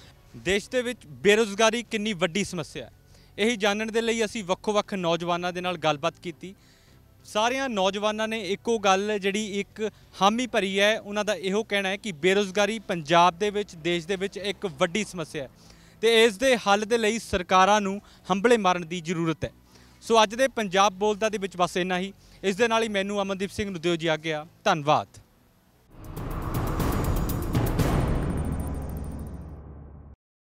ਦੇਸ਼ ਦੇ ਵਿੱਚ ਬੇਰੋਜ਼ਗਾਰੀ ਕਿੰਨੀ ਵੱਡੀ ਸਮੱਸਿਆ ਹੈ ਇਹ ਜਾਣਨ ਦੇ ਲਈ ਅਸੀਂ ਵੱਖੋ-ਵੱਖ ਨੌਜਵਾਨਾਂ ਦੇ ਨਾਲ ਗੱਲਬਾਤ ਕੀਤੀ ਸਾਰਿਆਂ ਨੌਜਵਾਨਾਂ ਨੇ ਇੱਕੋ ਗੱਲ ਜਿਹੜੀ ਇੱਕ ਹਾਮੀ ਭਰੀ ਹੈ ਉਹਨਾਂ ਦਾ ਇਹੋ ਕਹਿਣਾ ਹੈ ਕਿ ਬੇਰੋਜ਼ਗਾਰੀ ਪੰਜਾਬ ਦੇ ਵਿੱਚ ਦੇਸ਼ ਦੇ ਵਿੱਚ ਇੱਕ ਵੱਡੀ ਸਮੱਸਿਆ ਹੈ ਤੇ ਇਸ ਦੇ ਹੱਲ ਦੇ ਲਈ ਸਰਕਾਰਾਂ ਨੂੰ ਹੰਬਲੇ ਮਾਰਨ ਦੀ ਜ਼ਰੂਰਤ ਹੈ ਸੋ ਅੱਜ ਦੇ ਪੰਜਾਬ ਬੋਲਦਾ ਦੇ ਵਿੱਚ ਬਸ ਇੰਨਾ ਹੀ ਇਸ ਦੇ ਨਾਲ ਹੀ ਮੈਨੂੰ ਅਮਨਦੀਪ ਸਿੰਘ ਨੂੰ ਦਿਓ ਜੀ ਆ ਗਿਆ ਧੰਨਵਾਦ